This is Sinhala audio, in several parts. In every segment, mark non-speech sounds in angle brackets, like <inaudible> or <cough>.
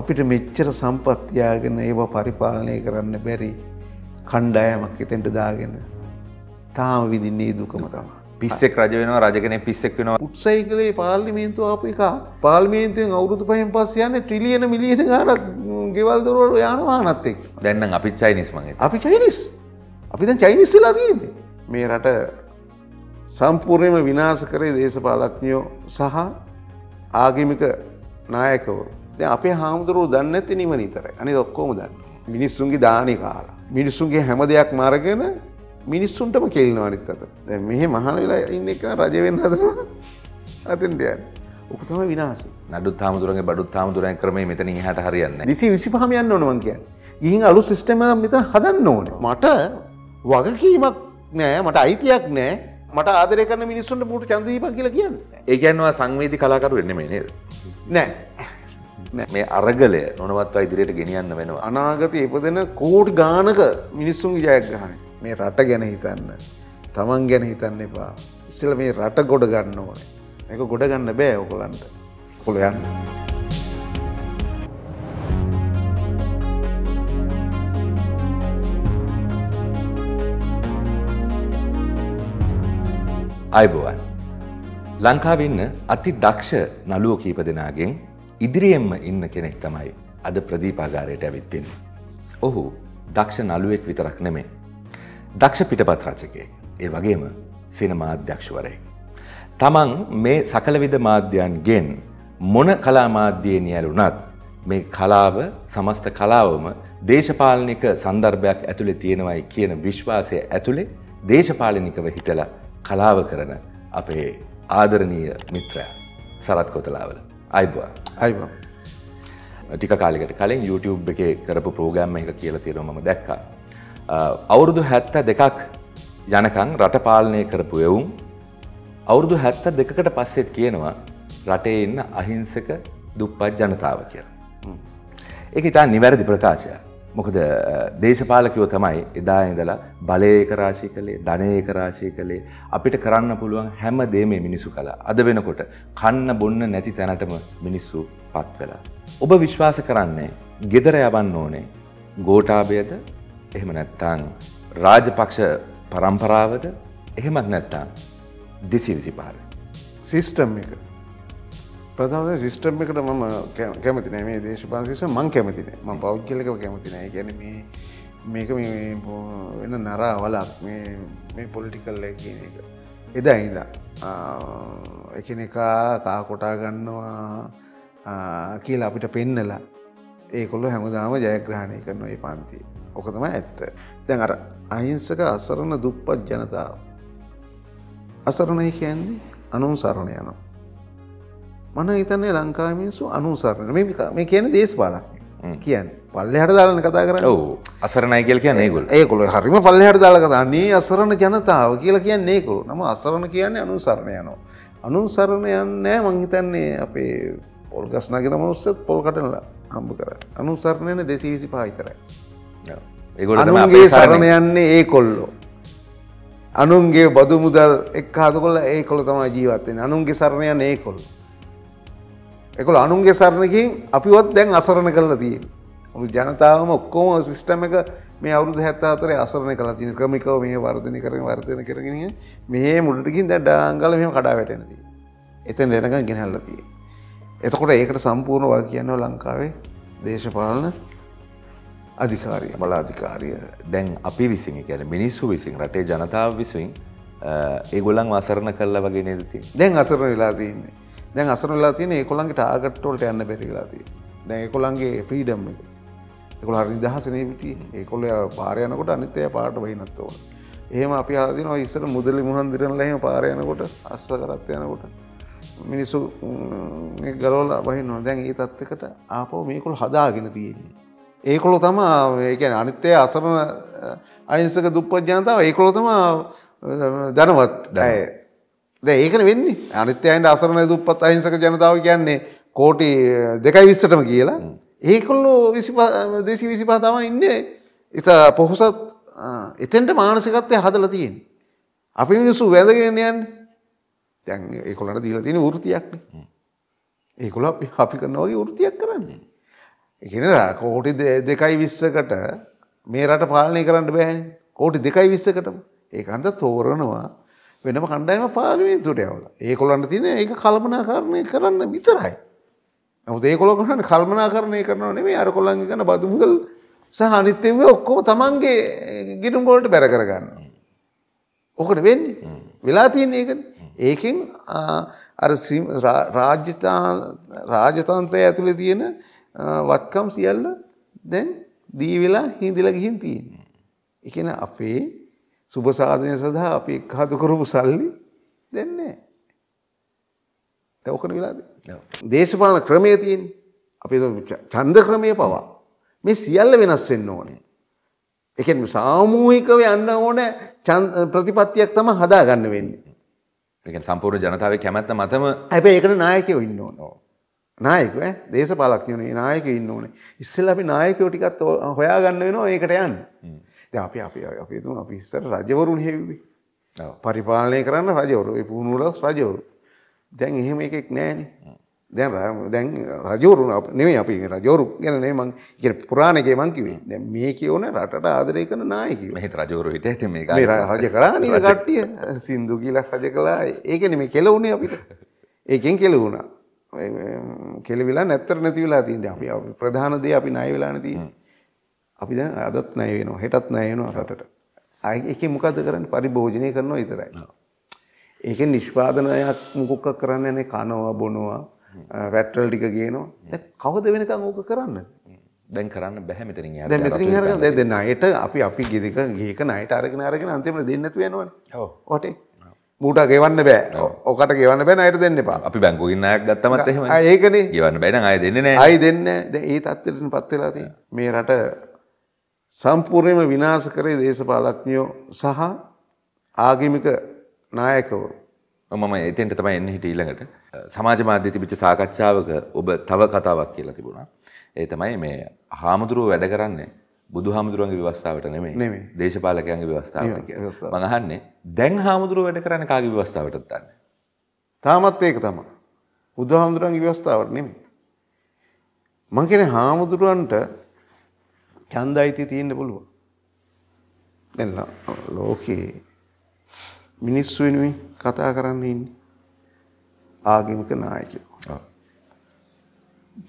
අපිට මෙච්චර සම්පත්තියාගෙන ඒව පරිපාලනය කරන්න බැරි කණ්ඩායමක් එතෙන්ට දාගෙන තාම විදින්නේ දුකම තම පිස්සෙක් රජ වෙනවා රජගෙන පිස්සෙක් වෙනවා උත්සයි කළේ පාර්ලිමේන්තුව අප එක පාර්ලිමේන්තුවෙන් අවුරුදු පහෙන් පස් යන්න ට්‍රිලියන මිලියන ගානත් ගෙවල් දොරවල් යානවානත් එක් දැන්නම් අපි චයිනිස් මගේ අපි චයිනිස් අපි දැන් චයිනිස් වෙලා තියෙන්නේ මේ රට සම්පූර්ණයම විනාශ කරේ දේශපාලඥයෝ සහ ආගමික නායකවරු දැන් අපේ හාමුදුරුවෝ දන්නේ නැති නිවන විතරයි. අනිත් ඔක්කොම දන්නේ. මිනිස්සුන්ගේ දානේ කාලා. මිනිස්සුන්ගේ හැම දෙයක්ම අරගෙන මිනිස්සුන්ටම කෙලිනවා අනිත් අතට. දැන් මෙහි මහාන වෙලා ඉන්න එක රජ වෙන්න හදනවා. අතෙන්ට යන්නේ. ඔක තමයි විනාශය. නඩුත් හාමුදුරන්ගේ බඩුත් හාමුදුරන් ක්‍රමයේ මෙතන එහාට හරියන්නේ නැහැ. 225 යන්න ඕන මං කියන්නේ. ගිහින් අලුත් සිස්ටම් එකක් මෙතන හදන්න ඕනේ. මට වගකීමක් නෑ මට අයිතියක් නෑ මට ආදරය කරන මිනිස්සුන්ට මූට චන්දීපක් කියලා කියන්න. ඒ කියන්නවා සංවේදී කලාකරු වෙන්නේ මේ නේද? නෑ. මේ අරගලය නොනවත්වා ඉදිරියට ගෙනියන්න වෙනවා. අනාගත ඉපදෙන කෝඩ් ගානක මිනිස්සුන් ජයග්‍රහණ මේ රට ගැන හිතන්න. තමන් ගැන හිතන්න එපා. ඉස්සල මේ රට ගොඩ ගන්න ඕනේ. එක ගොඩ ගන්න බෑ ඔකොලන්ට. කොළ යන්න. අයිබුවන්. ලංකාවෙන්න අති දක්ෂ නළුව කීප දෙනාගෙන් ඉදිරියෙන්ම ඉන්න කෙනෙක් තමයි අද ප්‍රදීපාගාරයට ඇවිත්තින්. ඔහු දක්ෂ නළුවෙක් විතරක් නෙමේ. දක්ෂ පිටපත් රචකය ඒ වගේම සිනමාධ්‍යක්ෂවරයි. තමන් මේ සකලවිද මාධ්‍යයන්ගෙන් මොන කලා මාධ්‍යයෙන් යැලුනත් මේ කලාව සමස්ත කලාවම දේශපාලනික සන්දර්භයක් ඇතුළේ තියෙනවයි කියන විශ්වාසය ඇතුළේ දේශපාලනිකව හිතලා කලාව කරන අපේ ආදරණීය මිත්‍රයා සරත් කොතලාවල. අයිබවා අයිබ ටික කාලෙකට කලින් YouTube එක කරපු ප්‍රෝගෑම්ම එක කියල තිරමම දැක්කා. අවුරුදු හැත්ත දෙකක් යනකං රට පාලනය කරපු එවුම් අවුරුදු හැත්ත දෙකට පස්සෙත් කියනවා රටේ ඉන්න අහිංසක දුප්පත් ජනතාව කියලා. එක ඉතා නිවැරදි ප්‍රකාශයක්. මොකද දේශපාලකයෝ තමයි එදා ඉඳලා බලය ඒකරාශී කළේ ධනය ඒකරාශී කළේ අපිට කරන්න පුළුවන් හැම දෙයක්ම මිනිසු කළා. අද වෙනකොට කන්න බොන්න නැති තැනටම මිනිස්සු පත් වෙලා. ඔබ විශ්වාස කරන්නේ gedara යවන්න ඕනේ ගෝඨාභයද එහෙම නැත්නම් රාජපක්ෂ පරම්පරාවද එහෙමත් නැත්නම් 2025 සිස්ටම් එක ප්‍රධාන සිිස්ටම් එකට මම කැමති නෑ මේ දේශපාන්සිස මං කැමතින ම පෞද්ගලක කැමතිනෑ ගැන මේ මේක වෙන නරාවලක් මේ පොලිටිකල්ල කියන එක. එදා ඉදා එකනෙකා කා කොටා ගන්නවා කියල අපිට පෙන්නලා ඒකොල්ල හැමදාම ජයග්‍රහණය කරන ඒ පන්ති. ඕකතම ඇත්ත. දැන් අර අහිංසක අසරණ දුප්පත් ජනතාව. අසරණය කියන්නේ අනුම් සරණ යනවා. මන හිතන්නේ ලංකාමිනිස්සු අනුසරණ මේ කියන දේශපාලක් කියන්න පල්ල හට දාලන කතා කර ඔ අසරණය කියල කිය ඒකුල ඒකුල හරිම පල්ල හට දාල කතා අනේ අසරණ ජනතාව කියලා කියන්නේ ඒකුළු නම අසරණ කියන්නේ අනුසරණ යනවා. අනුසරණ යන්නෑ මංහිතන්නේ අපේ පොල් ගස්නගෙන මනුස්සත් පොල් කටනලා හම්බ කර අනුසරණයන දෙසීවිසි පාහිතරයි. ඒගොලගේ සරණ යන්නේ ඒ කොල්ලෝ. අනුන්ගේ බදු මුදල් එක් හදකොල ඒ කොළ තමා ජීවත්තෙන් අනුන්ගේ සරණයන් ඒ කොල්ලෝ. එකල අනුන්ගේ සරණකින් අපිවත් දැන් අසරණ කරලා තියෙන් ඔු ජනතාවම ඔක්කෝම සිිස්ටම එක මේ අවුදු හැත්තාතර අසරණ කලා තින ක්‍රමිකව මේ වර්ධනය කරන වර්ධන කරගෙන මේ මුඩටකින් දැ ඩාංගල මෙම කඩා වැටනති. එතන් ලෙනක ගෙනැල්ලතිය. එතකොට ඒකට සම්පූර්ණ වා කියන්නව ලංකාවේ දේශපාලන අධිකාරය බලා අධිකාරය දැන් අපි විසින් කියන මිනිස්සු විසින් රටේ ජනතාව විසින් ඒගොලන් අසරණ කරලා වගේ නේදති දැන් අසරණ වෙලාදන්නේ දැන් අසරලා තියෙන ඒකොළන්ගේ ටාගට්ටෝල්ට යන්න බැරිලාතිය දැ ඒකොළන්ගේ ප්‍රීඩම් එක එකොළ හරි දහසනේ පිටි ඒකොල්ල පාරයනකොට අනිතය පාට වයිනත්තව එහෙම අපි ආදින ඉස්සර මුදලි මුහන්දිරනල එහෙම පාරයනකොට අස්ස කරත්යයනකොට මිනිස්සු ගරෝල බහින්න දැන් ඒ තත්වකට ආපෝ මේකොල් හදාගෙන තියෙන්නේ ඒකොළො තම ඒකැන අනිත්‍යය අසරම අයිංසක දුප්පජ්ජානතාව ඒකොළො තම දැනවත් ඩය දැන් ඒකනේ වෙන්නේ. අනිත් අයන්ට අසරණ දුප්පත් අහිංසක ජනතාව කියන්නේ කෝටි 2.20ටම කියලා. ඒකල්ලෝ 25 225 තමයි ඉන්නේ. ඉත පොහොසත් එතෙන්ට මානසිකත්වය හදලා තියෙන්නේ. අපි මිනිස්සු වැඳගෙන යන්නේ. දැන් ඒගොල්ලන්ට දීලා තියෙන වෘත්තියක්නේ. ඒගොල්ලෝ අපි අපි කරන වගේ වෘත්තියක් කරන්නේ. ඒ කියන්නේ කෝටි 2.20කට මේ රට පාලනය කරන්න බෑනේ. කෝටි 2.20කටම. ඒකන්ද තෝරනවා වෙනම කණ්ඩායම පාර්ලිමේන්තුවට යවලා. ඒගොල්ලන්ට තියෙන ඒක කල්පනාකරණය කරන්න විතරයි. නමුත් ඒගොල්ලෝ කරන්නේ කල්පනාකරණය කරනව නෙමෙයි අර කොල්ලන්ගේ කරන බදු මුදල් සහ අනිත් ඒවා ඔක්කොම තමන්ගේ ගිණුම් වලට බැර කරගන්නවා. ඕකට වෙන්නේ. වෙලා තියෙන්නේ ඒකනේ. ඒකෙන් අර රාජතන්ත්‍රය ඇතුළේ තියෙන වත්කම් සියල්ල දැන් දී වෙලා හිඳිලා ගිහින් තියෙන්නේ. ඒ කියන්නේ අපේ සුභසාධනය සඳහා අපි එක්හතු කරපු සල්ලි දෙන්නේ. තැවකන වෙලාද දේශපාලන ක්‍රමය තියෙන් අපි චන්ද ක්‍රමය පවා මේ සියල්ල වෙනස් වෙන්න ඕනේ. එකෙන් සාමූහිකව යන්න ඕන ප්‍රතිපත්තියක් තම හදා ගන්න වෙන්නේ. එක සම්පූර්ණ ජනතාව කැමැත්ත මතම ඇැ ඒකට නායකව ඉන්න ඕන. නායක දේශපාලක්ඥනේ නායක ඉන්න ඕනේ ඉස්සල් අපි නායකෝ ටිකත් හොයා ගන්න වෙනවා ඒකට යන්න. දැන් අපි අපි අපි තුමු අපි ඉස්සර රජවරුන් හැවිවේ. ඔව්. පරිපාලනය කරන්න රජවරු. ඒ පුහුණුවලස් රජවරු. දැන් එහෙම එකෙක් නැහැනේ. දැන් දැන් රජවරු නෙමෙයි අපි රජවරු ගැන නෙමෙයි මං කියන්නේ පුරාණ එකේ මං කිව්වේ. දැන් මේ කියෝන රටට ආදරය කරන නායකයෝ. මේ රජවරු හිටිය ඉතින් මේ මේ රජ කළානේ කට්ටිය. සින්දු කියලා රජ කළා. ඒකනේ මේ කෙලුනේ අපිට. ඒකෙන් කෙලුණා. කෙලවිලා නැත්තර නැති වෙලා තියෙනවා. අපි ප්‍රධාන දේ අපි ණය වෙලා නැති. අපි දැන් අදත් ණය වෙනවා හෙටත් ණය වෙනවා රටට. ඒකේ මොකද්ද කරන්නේ? පරිභෝජනය කරනවා විතරයි. ඒකෙන් නිෂ්පාදනයක් මොකක් කරන්නේ නැහැ කනවා බොනවා වැට්ටල් ටික කියනවා. දැන් කවද වෙනකන් ඕක කරන්නද? දැන් කරන්න බැහැ මෙතනින් යාර. දැන් මෙතනින් යාර දැන් දැන් ණයට අපි අපි ගෙදක ගිහක ණයට අරගෙන අරගෙන අන්තිමට දෙන්නේ නැතුව යනවනේ. ඔව්. ඔටේ. මූට ගෙවන්න බෑ ඕකට ගෙවන්න බෑ අයට දෙන්න එපා අපි බැංකුවෙන් ණයක් ගත්තමත් එහෙමයි ඒකනේ ගෙවන්න බෑ නම් අය දෙන්නේ නෑ අය දෙන්නේ නෑ දැන් ඒ තත්ත්වෙට පත් වෙලා තියෙන මේ රට සම්පූර්ණයෙන්ම විනාශ කරේ දේශපාලඥයෝ සහ ආගමික නායකවරු. මම එතෙන්ට තමයි එන්න හිටියේ ඊළඟට සමාජ මාධ්‍ය තිබිච්ච සාකච්ඡාවක ඔබ තව කතාවක් කියලා තිබුණා. ඒ තමයි මේ හාමුදුරුවෝ වැඩ කරන්නේ බුදුහාමුදුරුවන්ගේ ව්‍යවස්ථාවට නෙමෙයි දේශපාලකයන්ගේ ව්‍යවස්ථාවට කියලා. මම අහන්නේ දැන් හාමුදුරුවෝ වැඩ කරන්නේ කාගේ ව්‍යවස්ථාවටද දන්නේ? තාමත් ඒක තමයි. බුදුහාමුදුරුවන්ගේ ව්‍යවස්ථාවට නෙමෙයි. මං කියන්නේ හාමුදුරුවන්ට ඡන්දයිති තියෙන්න පුළුවන්. දැන් ලෝකේ මිනිස්සු වෙනුවෙන් කතා කරන්න ඉන්නේ ආගමික නායකයෝ. ඔව්.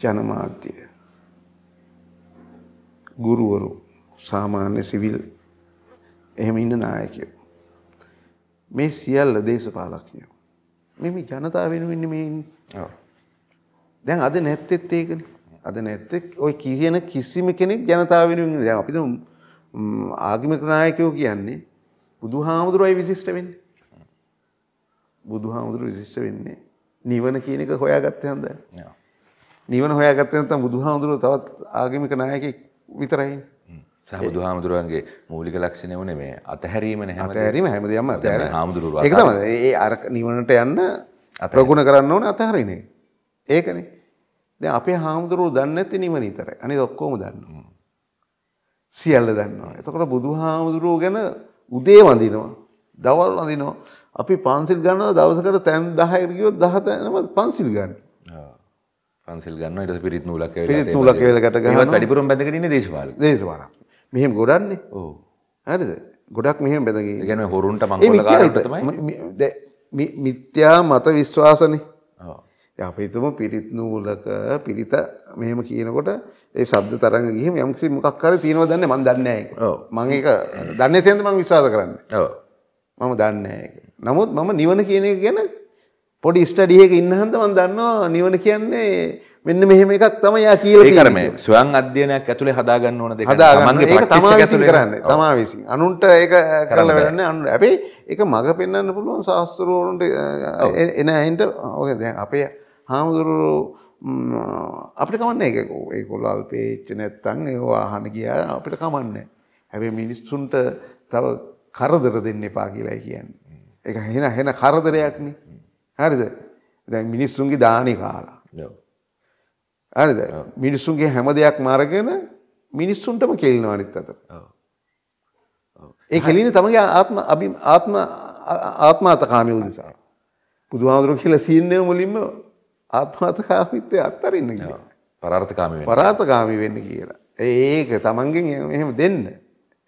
ජනමාධ්‍ය. ගුරුවරු, සාමාන්‍ය සිවිල් එහෙම ඉන්න නායකයෝ. මේ සියල්ල දේශපාලකයෝ. මේ මේ ජනතාව වෙනුවෙන් මේ ඉන්නේ. ඔව්. දැන් අද නැත්තේත් ඒකනේ. අද නැත්තේ ওই කියන කිසිම කෙනෙක් ජනතාව වෙනුවෙන් දැන් අපි දුම් ආගමික නායකයෝ කියන්නේ බුදුහාමුදුරුවයි විශිෂ්ට වෙන්නේ. බුදුහාමුදුරුවෝ විශිෂ්ට වෙන්නේ නිවන කියන එක හොයාගත්තේ හන්ද. නිවන හොයාගත්තේ නැත්නම් බුදුහාමුදුරුවෝ තවත් ආගමික නායකයෙක් විතරයි. සහ බුදුහාමුදුරුවන්ගේ මූලික ලක්ෂණය උනේ මේ අතහැරීම නේ හැමදේම. අතහැරීම හැමදේම අතහැරීම. හාමුදුරුවෝ. ඒක තමයි. ඒ අර නිවනට යන්න ප්‍රගුණ කරන්න ඕනේ අතහරින එක. ඒකනේ. දැන් අපේ හාමුදුරුවෝ දන්නේ නැති නිවන විතරයි. අනිත් ඔක්කොම දන්නවා. සියල්ල දන්නවා. එතකොට බුදුහාමුදුරුවෝ ගැන උදේ වඳිනවා. දවල් වඳිනවා. අපි පන්සිල් ගන්නවා දවසකට තැන් 10කට ගියොත් 10 තැනම පන්සිල් ගන්න. පන්සිල් ගන්නවා ඊට පස්සේ පිරිත් නූලක් කියලා පිරිත් නූලක් කියලා ගැට ගන්නවා. ඒවත් වැඩිපුරම බැඳගෙන ඉන්නේ දේශපාලන. දේශපාලන. මෙහෙම ගොඩන්නේ. ඔව්. හරිද? ගොඩක් මෙහෙම බැඳගෙන. ඒ කියන්නේ හොරුන්ට මංගල කාර්යය තමයි. මිත්‍යා මත විශ්වාසනේ. ඔව්. අපිතුම පිරිත් නූලක පිරිත මෙහෙම කියනකොට ඒ ශබ්ද තරංග ගිහින් යම්කිසි මොකක් හරි තියෙනවද දන්නේ මම දන්නේ නැහැ ඒක. මම ඒක දන්නේ තැනද මම විශ්වාස කරන්නේ. ඔව්. මම දන්නේ නැහැ ඒක. නමුත් මම නිවන කියන එක ගැන පොඩි ස්ටඩි එකක ඉන්න හන්ද මම දන්නවා නිවන කියන්නේ මෙන්න මෙහෙම එකක් තමයි යා කියලා කියන්නේ. ඒක අර මේ ස්වයං අධ්‍යයනයක් ඇතුලේ හදා ගන්න ඕන දෙයක්. තමන්ගේ ප්‍රැක්ටිස් එක ඇතුලේ කරන්නේ. තමා විසින්. අනුන්ට ඒක කරලා වැඩන්නේ. අනුන් හැබැයි ඒක මග පෙන්වන්න පුළුවන් සාස්ත්‍රෝරුන්ට එන ඇයින්ට ඔය දැන් අපේ හාමුදුරු අපිට කමන්නේ ඒක ඒගොල්ලෝ අල්පේච්ච නැත්තම් ඒව අහන්න ගියා අපිට කමන්නේ. හැබැයි මිනිස්සුන්ට තව කරදර දෙන්න එපා කියලායි කියන්නේ. ඒක හෙන හෙන කරදරයක්නේ. හරිද? දැන් මිනිස්සුන්ගේ දානි කාලා. ඔව්. හරිද? මිනිස්සුන්ගේ හැම දෙයක් මාරගෙන මිනිස්සුන්ටම කෙලිනවා අනිත් අතට. ඔව්. ඒ කෙලින්නේ තමගේ ආත්ම අභි ආත්ම ආත්මාතකාමී වූ නිසා. බුදුහාමුදුරුවෝ කියලා සීන්නේ මුලින්ම ආත්මාර්ථකාමීත්වය අත්හරින්න කියලා. පරාර්ථකාමී වෙන්න. පරාර්ථකාමී වෙන්න කියලා. ඒක තමන්ගෙන් එහෙම දෙන්න.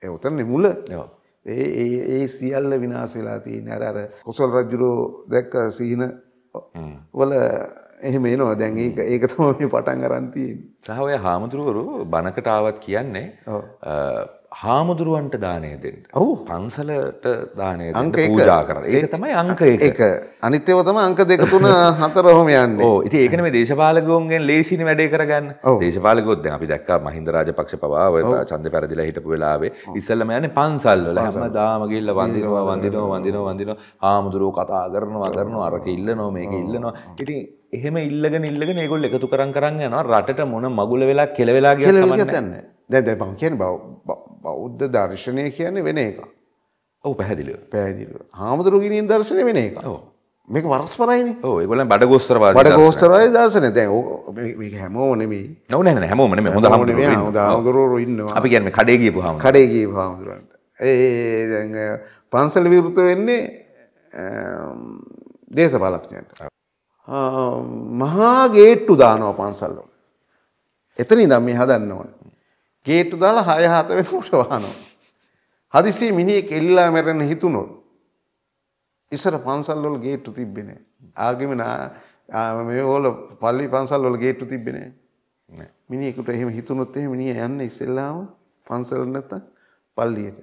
ඒ උතරනේ මුල. ඒ ඒ ඒ සියල්ල විනාශ වෙලා තියෙන අර අර කොසල් රජුරෝ දැක්ක සීන වල එහෙම එනවා දැන් ඒක ඒක තමයි පටන් අරන් තියෙන්නේ. සහ ඔය හාමුදුරුවරු බණකට ආවත් කියන්නේ හාමුදුරුවන්ට දානය දෙන්න ඔහු පන්සලට දානය අංක පූජා කර ඒක තමයි අංක එක අනිත්‍යව තම අංක දෙක තුන <laughs> හතර හොම යන්න ඕ ඉති ඒකන මේ දේශපාලකෝන්ගෙන් ලේසිනි වැඩේ කරගන්න දේශපාලකොත් අපි දැක්ක මහින්ද රාජපක්ෂ පවාව චන්ද පැරදිලා හිටපු වෙලාවේ ඉස්සල්ලම යන්නේ පන්සල් වල හැම දාමගිල්ල වඳිනවා වඳිනවා වඳිනවා වඳිනවා හාමුදුරුවෝ කතා කරනවා කරනවා අරක ඉල්ලනවා මේක ඉල්ලනවා ඉතින් එහෙම ඉල්ලගෙන ඉල්ලගෙන ඒගොල්ල එකතු කරන් කරන් යනවා රටට මොන මගුල වෙලා කෙලවෙලා කියලා තමයි දැන් දැන් මම කියන්නේ බව බෞද්ධ දර්ශනය කියන්නේ වෙන එක. ඔව් පැහැදිලිව. පැහැදිලිව. හාමුදුරු ගිනියන් දර්ශනය වෙන එක. ඔව්. මේක වරස්පරයිනේ. ඔව් ඒගොල්ලන් බඩගෝස්තරවාදී දර්ශනය. බඩගෝස්තරවාදී දර්ශනය. දැන් මේක හැමෝම නෙමෙයි. නෝ නෑ නෑ හැමෝම නෙමෙයි. හොඳ හාමුදුරුවෝ ඉන්නවා. හොඳ හාමුදුරුවෝ ඉන්නවා. අපි කියන්නේ කඩේ ගියපු හාමුදුරුවෝ. කඩේ ගියපු හාමුදුරුවන්ට. ඒ දැන් පන්සල විරුද්ධ වෙන්නේ දේශපාලඥයන්ට. මහා ගේට්ටු දානවා පන්සල්වල. එතනින් ඉඳන් මේ හදන්න ඕනේ. ගේට්ටු දාලා 6 7 වෙනකොට වහනවා. හදිසි මිනිහෙක් එල්ලලා මැරෙන්න හිතුනොත් ඉස්සර පන්සල් වල ගේට්ටු තිබ්බේ නැහැ. ආගම මේ වල පල්ලි පන්සල් වල ගේට්ටු තිබ්බේ නැහැ. මිනිහෙකුට එහෙම හිතුනොත් එහෙම මිනිහා යන්නේ ඉස්සෙල්ලාම පන්සල නැත්තම් පල්ලියට.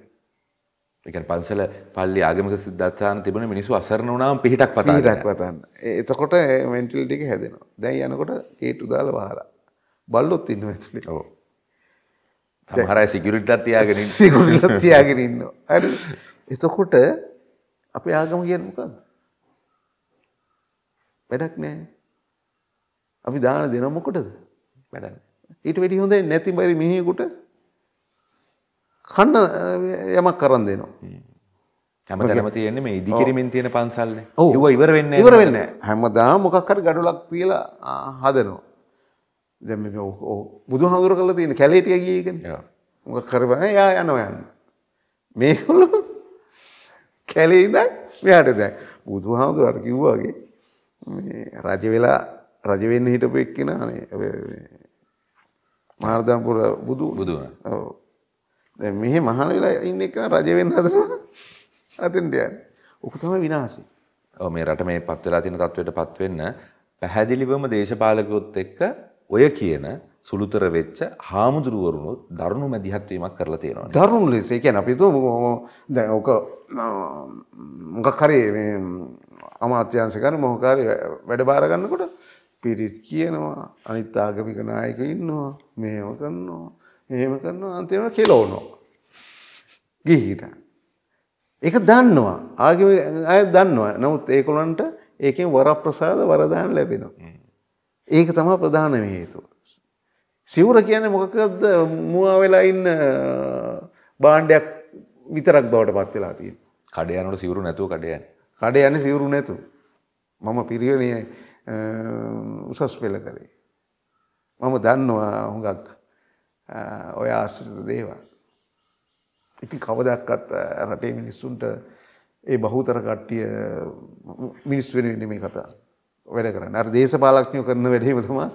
එකන පන්සල පල්ලි ආගමික සිද්ධාත්තාන තිබන මිනිසු අසරණ වුණාම පිහිටක් පතා පිහිටක් පතන්න. එතකොට මෙන්ටල් ටික හැදෙනවා. දැන් යනකොට කේටු දාලා වහලා. බල්ලොත් ඉන්නවා ඇතුලේ. ඔව්. සමහර සිකිරිටත් තියාගෙන සිකුරලත් තියාගෙන ඉන්න. හරි. එතකොට අපේ ආගම කියන්නේ මොකද්ද? වැඩක් නැහැ. අපි දාන දෙන මොකටද? වැඩක් ඊට වැඩි හොඳ නැති බරි මිනිහෙකුට කන්න යමක් කරන් දෙනවා. හැමතැනම තියෙන්නේ මේ ඉදිකිරීමෙන් තියෙන පන්සල්නේ. ඒව ඉවර වෙන්නේ නැහැ. ඉවර වෙන්නේ නැහැ. හැමදාම මොකක් හරි gadulak තියලා හදනවා. දැ බුදු හඳුර කල තියෙන කැලේටිය ගේගෙන මොක කරව යා යනවා යන්න. මේකොල්ල කැලේද මෙයාට දැ බුදු හාමුදුර අර කිව්වාගේ රජවෙලා රජවෙන්න හිටපු එක්කෙනනේ මාර්ධම්පුර බුදු බුදුන දැ මෙහෙ මහන වෙලා ඉන්න එක රජවෙන්න හදර අතෙන්ටයන් උකතම විනාසේ මේ රට මේ පත්වෙලා තින තත්වයට පත්වෙන්න පැහැදිලිවම දේශපාලකොත් එක්ක ඔය කියන සුළුතර වෙච්ච හාමුදුරුවරුණු දරුණු මැදිහත්වීමක් කරලා තියෙනවා දරුණු ලෙස කියන අපි දැන් ඕක මොකක් හරි මේ අමාත්‍යංශකර මොහකාරි වැඩ බාර ගන්නකොට පිරිත් කියනවා අනිත් ආගමික නායකයෝ ඉන්නවා මේව කරනවා එහෙම කරනවා අන්තිමට කෙලවනවා ගිහිලා ඒක දන්නවා ආගමික අය දන්නවා නමුත් ඒගොල්ලන්ට ඒකෙන් වරප්‍රසාද වරදාන ලැබෙනවා ඒක තමයි ප්‍රධානම හේතුව. සිවුර කියන්නේ මොකකද මුවා වෙලා ඉන්න භාණ්ඩයක් විතරක් බවට පත් වෙලා තියෙන්නේ. කඩේ යනකොට සිවුරු නැතුව කඩේ යන්නේ. කඩේ යන්නේ සිවුරු නැතුව. මම පිරිවෙනේ උසස් පෙළ කරේ. මම දන්නවා හුඟක් ඔය ආශ්‍රිත දේවල්. ඉතින් කවදක්වත් රටේ මිනිස්සුන්ට ඒ බහුතර කට්ටිය මිනිස් වෙනුවෙන් නෙමෙයි කතා. වැඩ කරන්න. අර දේශපාලඥයෝ කරන වැඩේම තමයි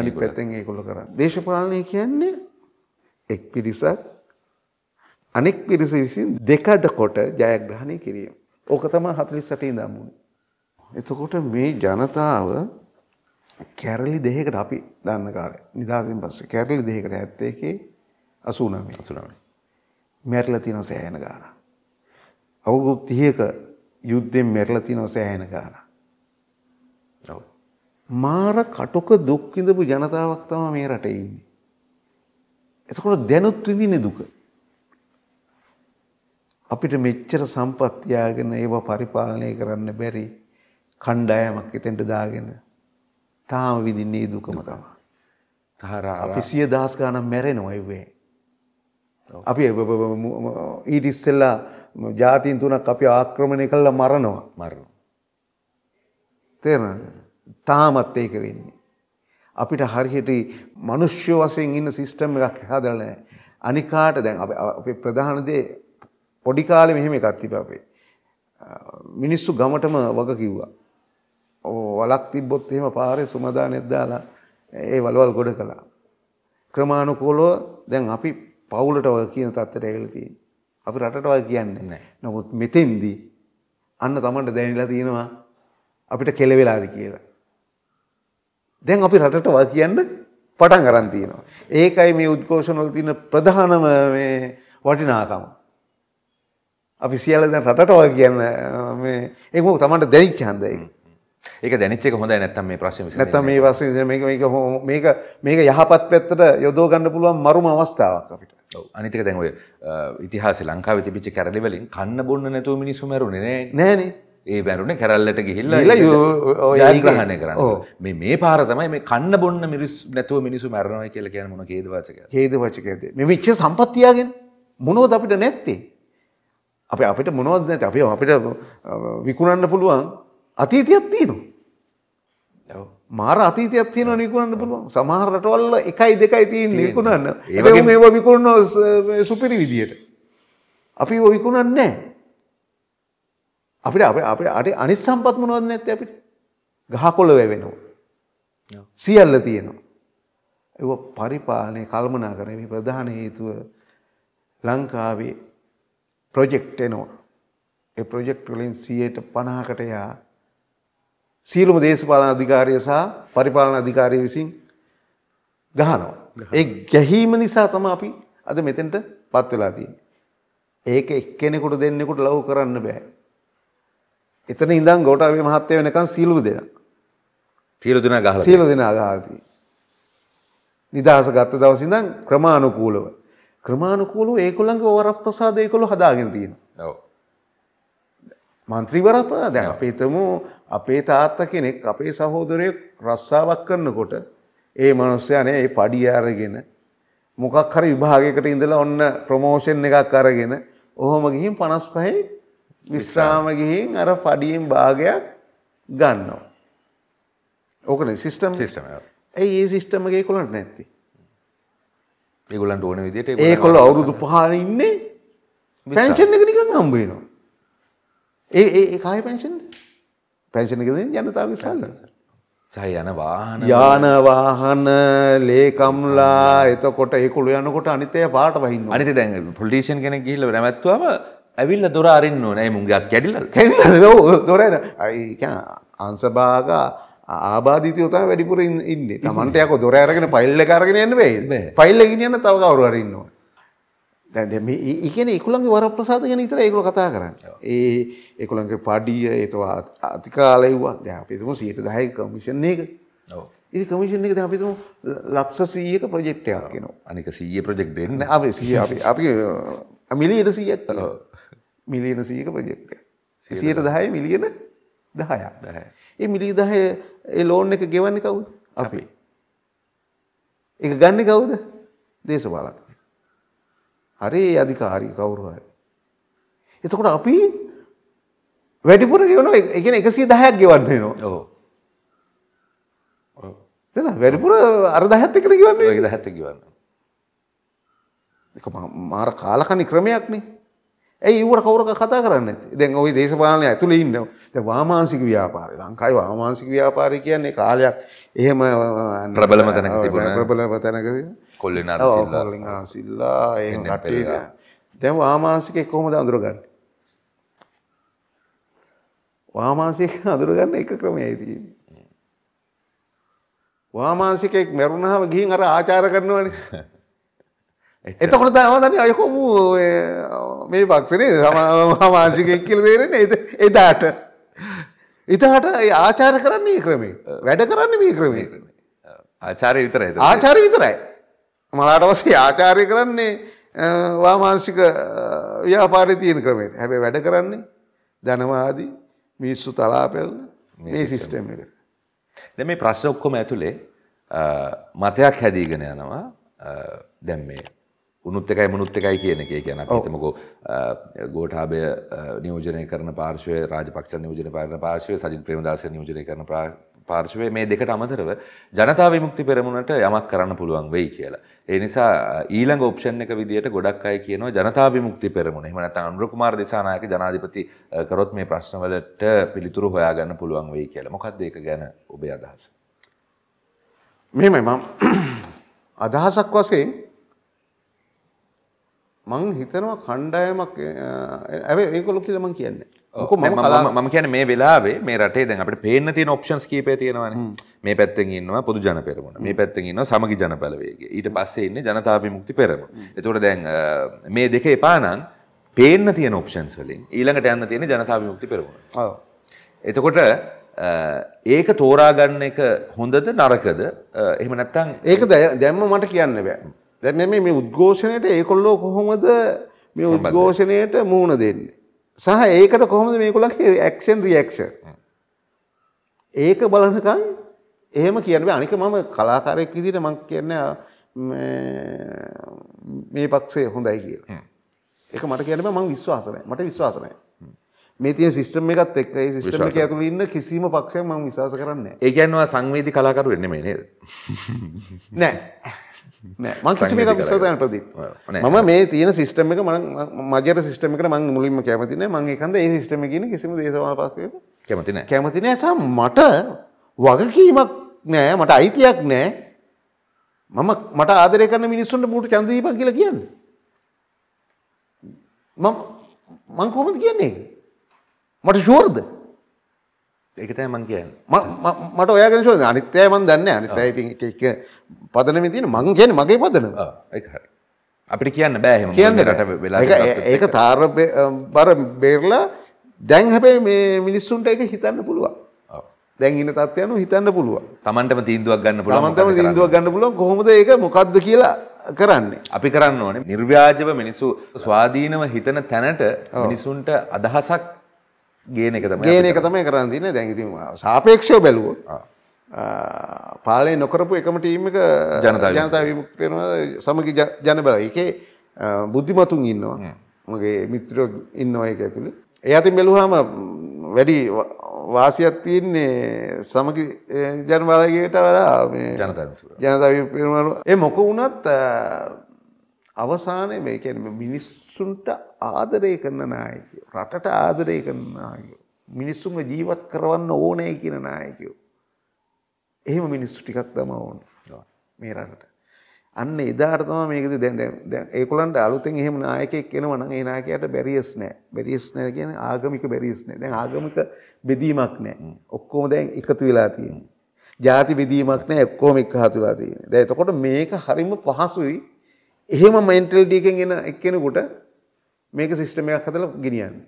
අනිත් පැත්තෙන් ඒගොල්ලෝ කරන්නේ. දේශපාලනය කියන්නේ එක් පිරිසක් අනෙක් පිරිස විසින් දෙකඩ කොට ජයග්‍රහණය කිරීම. ඕක තමයි 48 ඉඳන් මුනේ. එතකොට මේ ජනතාව කැරලි දෙකකට අපි දන්න කාලේ නිදාසෙන් පස්සේ කැරලි දෙකකට 71 89 89 මැරලා තියෙන සෑහෙන ගාන. අවුරුදු 30ක යුද්ධයෙන් මැරලා තියෙන සෑහෙන ගාන. මාර කටොක දුක් විඳපු ජනතාවක් තමයි මේ රටේ ඉන්නේ. එතකොට දැනුත් විඳින්නේ දුක. අපිට මෙච්චර සම්පත් තියාගෙන ඒව පරිපාලනය කරන්න බැරි කණ්ඩායමක් එතෙන්ට දාගෙන තාම විඳින්නේ දුකම තමයි. අපි සිය දහස් ගානක් මැරෙනවා ඉවේ. අපි ඊට ඉස්සෙල්ලා ජාතීන් තුනක් අපි ආක්‍රමණය කළා මරනවා. මරනවා. තේරෙනවද? තාමත් ඒක වෙන්නේ. අපිට හරියට මිනිස්සු වශයෙන් ඉන්න සිස්ටම් එකක් හදලා නැහැ. අනිකාට දැන් අපේ ප්‍රධාන දේ පොඩි කාලේ මෙහෙම එකක් තිබ්බා අපේ. මිනිස්සු ගමටම වග කිව්වා. වලක් තිබ්බොත් එහෙම පාරේ සුමදානෙත් දාලා ඒ වලවල් ගොඩ කළා. ක්‍රමානුකූලව දැන් අපි පවුලට වගේ කියන තත්ත්වයට ඇවිල්ලා තියෙනවා. අපි රටට වගේ කියන්නේ නැහැ. නමුත් මෙතෙන්දී අන්න Tamanට දැනিলা තියෙනවා අපිට කෙල වෙලාද කියලා. දැන් අපි රටට වා කියන්න පටන් අරන් තියෙනවා. ඒකයි මේ උද්ඝෝෂණ වල තියෙන ප්‍රධානම මේ වටිනාකම. අපි සියල්ල දැන් රටට වා කියන්න මේ ඒක මොකද Tamanට දැනෙච්ච හන්දේ. ඒක දැනෙච්ච එක හොඳයි නැත්තම් මේ ප්‍රශ්නේ විසඳෙන්නේ. නැත්තම් මේ ප්‍රශ්නේ විසඳෙන්නේ මේක මේක මේක යහපත් පැත්තට යොදව ගන්න පුළුවන් මරුම අවස්ථාවක් අපිට. ඔව් අනිත් එක දැන් ඔය ඉතිහාසයේ ලංකාවේ තිබිච්ච කැරලි වලින් කන්න බොන්න නැතුව මිනිස්සු මැරුණේ නෑ. නෑනේ. ඒ බැරුණ කැරල්ලට ගිහිල්ල ඒග්‍රහණය කරන්න මේ පාරතමයි මේ කන්න බොන්න මිරිස් නැතුව මිනිසු මැරණය කියල කියන මොන හේදවාචක හේදවචක ඇද මේ විච්ච සම්පත්තියාගෙන් මොනෝද අපිට නැත්තේ. අප අපිට මොනෝද නැත අප අපිට විකුණන්න පුළුවන් අතීතියක් තියනවා. මාර අතීතයක් තියෙන නිකුණන්න පුළුවන් සමහරටවල්ල එකයි දෙකයි තියෙන් නිකුණන්න ඒ මේ විකුණ සුපිරි විදියට. අපි විකුණන්නේ නෑ. අපිට අපිට අට අනිත් සම්පත් මොනවද නැත්තේ අපිට? ගහකොළ වැවෙනවා. සියල්ල තියෙනවා. ඒක පරිපාලනය කල්මනා කරන්නේ ප්‍රධාන හේතුව ලංකාවේ ප්‍රොජෙක්ට් එනවා. ඒ ප්‍රොජෙක්ට් වලින් 150කට යා සියලුම දේශපාලන අධිකාරිය සහ පරිපාලන අධිකාරිය විසින් ගහනවා. ඒ ගැහිම නිසා තමයි අපි අද මෙතෙන්ට පත් වෙලා තියෙන්නේ. ඒක එක්කෙනෙකුට දෙන්නෙකුට ලව් කරන්න බෑ. එතන ඉඳන් ගෝඨාභය මහත්තයා වෙනකන් සීලු දෙනා. සීලු දෙනා ගහලා. සීලු දෙනා ගහලා නිදහස ගත්ත දවස් ඉඳන් ක්‍රමානුකූලව ක්‍රමානුකූලව ඒගොල්ලන්ගේ වරප්‍රසාද ඒගොල්ලෝ හදාගෙන තියෙනවා. ඔව්. මන්ත්‍රීවරයා දැන් අපි හිතමු අපේ තාත්තා කෙනෙක් අපේ සහෝදරයෙක් රස්සාවක් කරනකොට ඒ මනුස්සයා නේ ඒ පඩිය අරගෙන මොකක් හරි විභාගයකට ඉඳලා ඔන්න ප්‍රොමෝෂන් එකක් අරගෙන ඔහොම ගිහින් 55 විශ්‍රාම ගිහින් අර පඩියෙන් භාගයක් ගන්නවා. ඕකනේ සිස්ටම් සිස්ටම්. ඇයි ඒ සිස්ටම් එක ඒගොල්ලන්ට නැත්තේ? ඒගොල්ලන්ට ඕන විදිහට ඒගොල්ලෝ අවුරුදු 5 ඉන්නේ පෙන්ෂන් එක නිකන් හම්බ වෙනවා. ඒ ඒ ඒ කායි පෙන්ෂන්ද? පෙන්ෂන් එක දෙන්නේ ජනතාව විශ්වාසද? සහ යන වාහන යාන වාහන ලේකම්ලා එතකොට ඒගොල්ලෝ යනකොට අනිත් ඒවා පාට වහින්නවා. අනිත් දැන් පොලිටිෂියන් කෙනෙක් ගිහිල්ලා නැවැත්තුවම ඇවිල්ල දොර අරන්න නෑ මුන්ගත් කැඩිල දොරන අන්සභාග ආබාධිතයතා වැඩිපුර ඉන්න තමන්ටයක දොර අරගෙන පල්ල කරගෙන යන්න වේ පල්ල ගෙනන්න තව කවරු අරන්නවා. දැදම ඉගෙන එකුළන්ගේ වර ප්‍රසාධ ගැන ඉතර ඒකුල කතා කරන්න ඒ එකුළන්ගේ පඩිය ඒතුවා අතිකාලයවා දැපිතුම සීට දහයි කමිෂන් එක ඉති කමිෂන් එක අපිතුම ලක්ෂ සීයක ප්‍රජෙක්්ටයක් නවා අනික සීය ප්‍රජෙක්් දෙන්න අප සී අපි අපි මිලි ඉට සීඇත්තලෝ මිලියන සීක ප්‍රජෙක්ට සියට දහය මිලියන දහයක් ඒ මිලි දහය ලෝන් එක ගෙවන්න කවුද අපි එක ගන්න කවුද දේශපාලක් හරි අධිකාරි කවුරුහරි එතකොට අපි වැඩිපුර ගෙවන එකන එකසිේ දහයක් ගෙවන්නේ නවා දෙන වැඩිපුර අරදහත් එකට ගවන්න දහත්ත ගවන්න එක මාර කාලකනි ක්‍රමයක්නේ ඇයි ඒවට කවුරක කතා කරන්නේ නැත්තේ? දැන් ওই දේශපාලනය ඇතුලේ ඉන්නවා. දැන් වාමාංශික ව්‍යාපාරය. ලංකාවේ වාමාංශික ව්‍යාපාරය කියන්නේ කාලයක් එහෙම ප්‍රබලම තැනක තිබුණා. ප්‍රබලම තැනක කොල්ලින් ආසිල්ලා. කොල්ලින් ආසිල්ලා එහෙම රටේ. දැන් වාමාංශිකේ කොහොමද අඳුරගන්නේ? වාමාංශික අඳුරගන්න එක ක්‍රමයයි තියෙන්නේ. වාමාංශිකෙක් මැරුණාම ගිහින් අර ආචාර කරනවනේ. <laughs> එතකොට තමතනි අයකොමු මේ පක්ෂනේ සමාමාංශිකෙක් කියල දේරෙන එදාට. ඉතහට ආචාර කරන්නේ ක්‍රමේ වැඩ කරන්න මේ ක්‍රමේ ආචාර විතරයි ආචාර විතරයි. මලාට වසේ ආචාරය කරන්නේ වාමාංශික ව්‍යාපාරය තියෙන ක්‍රමයට හැබැ වැඩ කරන්නේ ධනවාදී මිස්සු තලාපෙල්න මේ සිිස්ටම් එක. දෙ මේ ප්‍රශ්න ඔක්කොම ඇතුළේ මතයක් හැදීගෙන යනවා දැම් මේ උනුත් එකයි මනුත් එකයි කියන එක කියන අපිතමකෝ ගෝඨාභය නියෝජනය කරන පාර්ශවය රාජපක්ෂ නියෝජන පාරන පාර්ශවය සජිත් ප්‍රේමදාස නියෝජනය කරන පාර්ශවය මේ දෙකට අමතරව ජනතා විමුක්ති පෙරමුණට යමක් කරන්න පුළුවන් වෙයි කියලා. ඒ නිසා ඊළඟ ඔප්ෂන් එක විදිහට ගොඩක් අය කියනවා ජනතා විමුක්ති පෙරමුණ. එහෙම නැත්නම් අනුර කුමාර දිසානායක ජනාධිපති කරොත් මේ ප්‍රශ්නවලට පිළිතුරු හොයාගන්න පුළුවන් වෙයි කියලා. මොකක්ද ඒක ගැන ඔබේ අදහස? මෙහෙමයි මම අදහසක් වශයෙන් මං හිතනවා කණ්ඩායමක් ඇ ඒකොලොක් කියල මං කියන්නේ මම කියන මේ වෙලාවේ මේ රටේ දැන් අපට පේන්න තියෙන ඔප්ෂන්ස් කීපය තියෙනවනේ මේ පැත්තෙන් ඉන්නවා පොදු ජන පෙරමුණ මේ පැත්තෙන් ඉන්නවා සමගි ජන බලවේගය ඊට පස්සේ ඉන්නේ ජනතා විමුක්ති පෙරමුණ එතකොට දැන් මේ දෙක එපා නම් පේන්න තියෙන ඔප්ෂන්ස් වලින් ඊළඟට යන්න තියෙන ජනතා විමුක්ති පෙරමුණ ඔව් එතකොට ඒක තෝරාගන්න එක හොඳද නරකද එහෙම නැත්නම් ඒක දැම්ම මට කියන්න බෑ දැන් මේ මේ උද්ඝෝෂණයට ඒකොල්ලෝ කොහොමද මේ උද්ඝෝෂණයට මුහුණ දෙන්නේ? සහ ඒකට කොහොමද මේගොල්ලන්ගේ ඇක්ෂන් රියැක්ෂන්? ඒක බලනකම් එහෙම කියන්න බෑ. අනික මම කලාකාරයෙක් විදිහට මම කියන්නේ මේ පක්ෂේ හොඳයි කියලා. ඒක මට කියන්න බෑ මම විශ්වාස නැහැ. මට විශ්වාස නැහැ. මේ තිය සිිටම එකත් එක් සිිටම එක ඇතුළ ඉන්න කිසිම පක්ෂයක් ම විශවාස කරන්න ඒගැන්වා සංවේදි කලාකරු වෙන්න මේ නේද නෑ මං කිසිම එකක් විශ්වාසයන ප්‍රදීප මම මේ තියෙන සිිටම එක මන මජර සිිටම එක මං මුලින්ම කැමතින මං එකන්ද ඒ සිිටම ගෙන කිසිම දේශවාල පක්ය කැමතින කැමති නෑසා මට වගකීමක් නෑ මට අයිතියක් නෑ මම මට ආදරය කරන මිනිස්සුන්ට මුට චන්දීපක් කියලා කියන්න මං කොමද කියන්නේ මට ෂුවර්ද? ඒක තමයි මම කියන්නේ. මට ඔයා ගැන ෂුවර්ද? අනිත් අය මම දන්නේ අනිත් අය ඉතින් එක එක පදනමේ තියෙන මං කියන්නේ මගේ පදනම. ආ ඒක හරි. අපිට කියන්න බෑ එහෙම. කියන්න රට වෙලා ඒක ඒක තාර බර බේරලා දැන් හැබැයි මේ මිනිස්සුන්ට ඒක හිතන්න පුළුවන්. දැන් ඉන්න තත්ත්වයන්ව හිතන්න පුළුවන්. Tamanටම තීන්දුවක් ගන්න පුළුවන්. Tamanටම තීන්දුවක් ගන්න පුළුවන් කොහොමද ඒක මොකද්ද කියලා කරන්නේ. අපි කරන්න ඕනේ නිර්ව්‍යාජව මිනිස්සු ස්වාධීනව හිතන තැනට මිනිසුන්ට අදහසක් ගේන එක තම ගේන එක තමයි කරන්න තින දැන් ඉතින් සාපේක්ෂව බැලුවෝ පාලනය නොකරපු එකම ටීම් එක ජනතා ජනතා විමුක්තියනවා සමගි ජන බල එකේ බුද්ධිමතුන් ඉන්නවා මගේ මිත්‍රයෝ ඉන්නවා එක ඇතුළේ ඒ අතින් බැලුවාම වැඩි වාසියක් තියන්නේ සමගි ජනබලගේට වඩා ජනතා ජනතා ඒ මොක වුණත් අවසානයේ මේ කියන්නේ මිනිස්සුන්ට ආදරය කරන නායකයෝ රටට ආදරය කරන නායකයෝ මිනිස්සුන්ව ජීවත් කරවන්න ඕනේ කියන නායකයෝ එහෙම මිනිස්සු ටිකක් තමයි ඕනේ මේ රටට අන්න එදාට තමයි මේකද දැන් දැන් ඒගොල්ලන්ට අලුතෙන් එහෙම නායකයෙක් එනවා නම් ඒ නායකයාට බැරියස් නැහැ බැරියස් නැහැ කියන්නේ ආගමික බැරියස් නැහැ දැන් ආගමික බෙදීමක් නැහැ ඔක්කොම දැන් එකතු වෙලා තියෙනවා ಜಾති බෙදීමක් නැහැ ඔක්කොම එකහතු වෙලා තියෙනවා දැන් එතකොට මේක හරිම පහසුයි එහෙම මෙන්ටලිටි එකෙන් එන එක්කෙනෙකුට මේක සිස්ටම් එකක් හදලා ගෙනියන්නේ.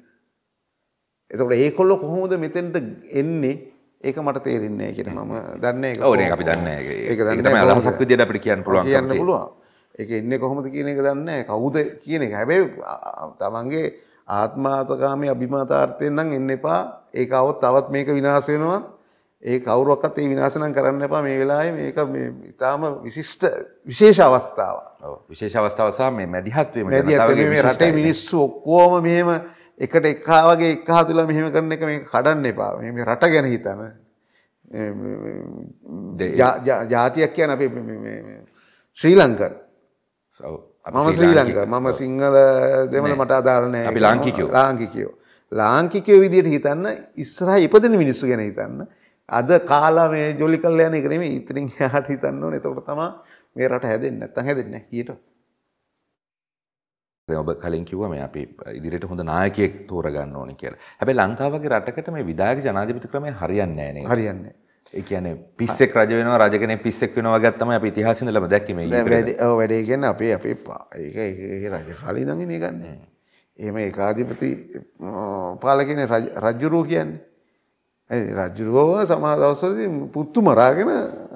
එතකොට ඒකොල්ලෝ කොහොමද මෙතෙන්ට එන්නේ? ඒක මට තේරෙන්නේ නැහැ කියලා මම දන්නේ ඒක. ඔව් ඒක අපි දන්නේ නැහැ. ඒක දන්නේ නැහැ. අදහසක් විදියට අපිට කියන්න පුළුවන්. කියන්න පුළුවන්. ඒක එන්නේ කොහොමද කියන එක දන්නේ නැහැ. කවුද කියන එක. හැබැයි තමන්ගේ ආත්මාර්ථකාමී අභිමතාර්ථයෙන් නම් එන්න එපා. ඒක આવොත් තවත් මේක විනාශ වෙනවා. ඒ කවුරක්කත් ඒ විනාශනම් කරන්න එපා මේ වෙලායි මේක ඉතාම විසිිෂ්ට විශේෂ අවස්ථාව විශේෂ අවස්ථාවසා මේ මැදිහත්වීම මැදිහත්වීම රටේ මිනිස්සු ඔක්කෝම මෙහෙම එකට එක්කාවගේ එක්කා තුලා මෙහෙම කරන එක මේ කඩන්න එපා මේ රට ගැන හිතන ජාතියක් කියන අපේ ශ්‍රී ලංකන් මම ශ්‍රී ලංක මම සිංහල දෙමල මට අදාරණය අපි ලාංකිකෝ ලාංකිකයෝ ලාංකිකයෝ විදියට හිතන්න ඉස්සරහ ඉපදන මිනිස්සු ගැන හිතන්න අද කාලා මේ ජොලි කල්ලා යන එක නෙමෙයි ඉතින් එහාට හිතන්න ඕනේ. එතකොට තමයි මේ රට හැදෙන්නේ. නැත්තම් හැදෙන්නේ නැහැ කීයට. දැන් ඔබ කලින් කිව්වා මේ අපි ඉදිරියට හොඳ නායකයෙක් තෝරගන්න ඕනේ කියලා. හැබැයි ලංකාවගේ රටකට මේ විධායක ජනාධිපති ක්‍රමය හරියන්නේ නැහැ නේද? හරියන්නේ නැහැ. ඒ කියන්නේ පිස්සෙක් රජ වෙනවා රජ කෙනෙක් පිස්සෙක් වෙනවා වගේ තමයි අපි ඉතිහාසෙ ඉඳලම දැක්කේ මේ ඊට. වැඩේ ඔව් වැඩේ කියන්නේ අපි අපි ඒක ඒක රජ කාලේ ඉඳන් එන්නේ ගන්න. එහෙම ඒකාධිපති පාලකනේ රජුරෝ කියන්නේ. ඇයි රජුරුවව සමහර දවස්වලදී පුත්තු මරාගෙන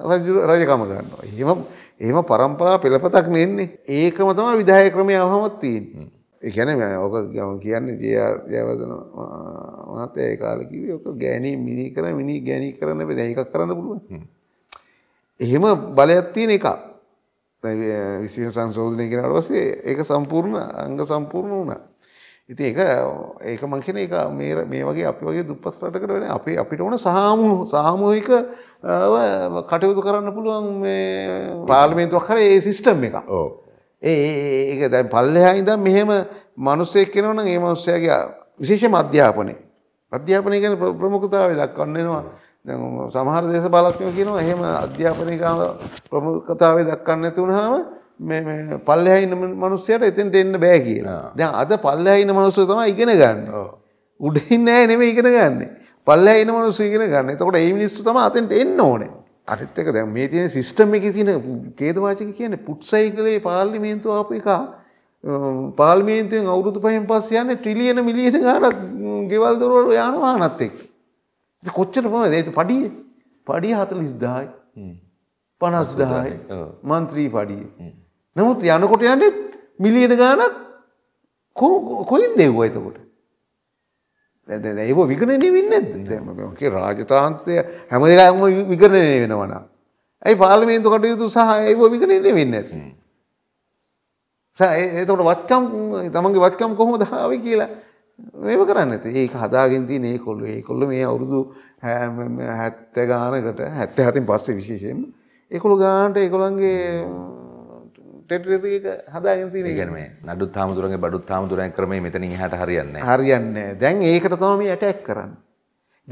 රජු රජකම ගන්නවා. එහෙම එහෙම પરම්පරා පෙළපතක් නෙන්නේ. ඒකම තමයි විධායක ක්‍රමය අවහමත් තියෙන්නේ. ඒ කියන්නේ ඔක කියන්නේ ජයවර්ධන මහත්තයා ඒ කාලේ කිව්වේ ඔක ගෑණී මිනී කරන මිනී ගෑණී කරන බෑ දැන් එකක් කරන්න පුළුවන්. එහෙම බලයක් තියෙන එකක්. දැන් විශ්ව සංශෝධනය කරනකොට පස්සේ ඒක සම්පූර්ණ අංග සම්පූර්ණ වුණා. ඉති ඒ ඒක මංකෙන එක මේ වගේ අපි වගේ දුප්පත් රටකට වෙන අපි අපිට ඕන සහමු සාමූහික කටයුතු කරන්න පුළුවන් පාර්ලිමේන්තුවක් හර ඒ සිිස්ටම් එක ඒ ඒක දැ පල්ලෙහායිද මෙහෙම මනුස්සෙක් කෙනවන ඒ මනුස්සයගේ විශේෂ මධ්‍යාපනය අධ්‍යාපනය ගැන ප්‍රමුඛතාව දක්කන්නනවා සමහර දේශ බලක්ෂය කියනවා එහෙම අධ්‍යාපනය ප්‍රමුඛතාවේ දක්කන්න ඇතුුණහාම පල්ලෙහයින්න මනුස්සයට එතන්ට එන්න බෑ කියලා දැ අද පල්ලෙහයින්න මනුස්සය තම ඉගෙන ගන්න උඩහින්නෑ නෙම ඉගෙන ගන්න පල්ලෙහයින මනුස්ස ඉගෙන ගන්න තකොට ඒ මිනිස්සු තම අතෙන්ට එන්න ඕනේ අරිත්තක දැ මේ තියෙන සිිස්ටම් එක තින කේදවාචක කියන පුට්සයි කළේ පාර්ලිමේන්තු අප එක පාල්මේන්තුවෙන් අවුරුදු පහෙන් පස් යන්න ට්‍රිලියන මිලියට ගානත් ගෙවල් දොරවල යනවානත් එක් කොච්චර පම දේතු පඩිය පඩිය හතල ඉස්දායි පනස්දායි මන්ත්‍රී පඩිය නමුත් යනකොට යන්නේ මිලියන ගාණක් කොයින් දෙව්වා එතකොට? දැන් දැන් ඒව විකරණේ වෙන්නේ නැද්ද? දැන් මම කිය රාජතාන්ත්‍රය හැම දෙයක්ම විකරණේ වෙනවා නා. ඇයි පාර්ලිමේන්තු කටයුතු සහ ඒව විකරණේ වෙන්නේ නැත්තේ? එතකොට වත්කම් තමන්ගේ වත්කම් කොහොමද ආවේ කියලා මේව කරන්නේ නැති. ඒක හදාගෙන තියෙන ඒ කොල්ලෝ ඒ කොල්ලෝ මේ අවුරුදු 70 ගානකට 77න් පස්සේ විශේෂයෙන්ම ඒකොල්ලෝ ගානට ඒගොල්ලන්ගේ ටෙටරක හදාගෙන තින ගැන මේ නඩුත් හාමුදුරගේ බඩුත් හාමුදුරන් කරමේ මෙතන හට හරියන්න හරියන්න දැන් ඒකට තම මේ ඇටැක් කරන්න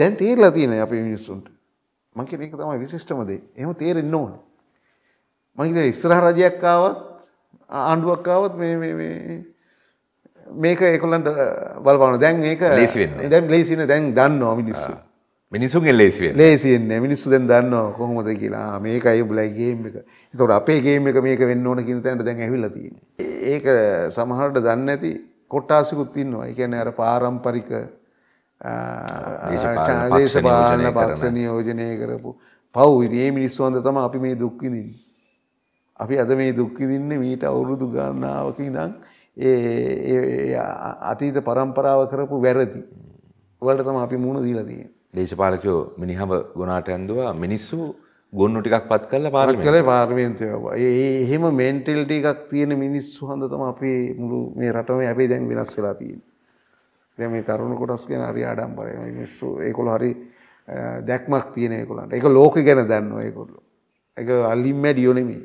දැන් තේරලා තියෙන අප මිනිස්සුන්ට මංක ඒක තමයි විශිෂ්ටමදේ එම තේරෙන් ඕන මංකිද ඉස්සරහ රජයක්කාවත් ආණ්ඩුවක්කාවත් මේක ඒකොලන්ට බලපන දැන් ඒක ලේසිවෙන්න දැන් ලේසින දැන් දන්න ෝමිනිස්සු මිනිසුන් එල්ලේසිවේ ලේසියෙන් මිනිස්සු දැන් දන්නවා කොහොමද කියලා මේකයි උඹලයි ගේම් එක. ඒතකොට අපේ ගේම් එක මේක වෙන්න ඕන කියන තැනට දැන් ඇවිල්ලා තියෙන්නේ. ඒක සමහරට දන්නේ නැති කොටාසිකුත් ඉන්නවා. ඒ කියන්නේ අර පාරම්පරික දේශපාලන පක්ෂ නියෝජනය කරපු පව් ඉතින් මේ මිනිස්සු අන්ද තමයි අපි මේ දුක් විඳින්නේ. අපි අද මේ දුක් විඳින්නේ මීට අවුරුදු ගණනාවක ඉඳන් ඒ අතීත පරම්පරාව කරපු වැරදි. වලට තමයි අපි මුහුණ දීලා තියෙන්නේ. දේශපාලකයෝ මිනිහව ගොනාට ඇන්දවා මිනිස්සු ගොන්නු ටිකක් පත් කරලා පාර්ලිමේන්තුවට කරේ පාර්ලිමේන්තුවට. ඒ එහෙම මෙන්ටැලිටි එකක් තියෙන මිනිස්සු හන්ද තමයි අපේ මුළු මේ රටම හැබැයි දැන් වෙනස් වෙලා තියෙන්නේ. දැන් මේ තරුණ කොටස් ගැන හරි ආඩම්බරයි. මිනිස්සු ඒගොල්ලෝ හරි දැක්මක් තියෙන ඒගොල්ලන්ට. ඒක ලෝකෙ ගැන දන්නවා ඒගොල්ලෝ. ඒක අලින් මැඩියෝ නෙමෙයි.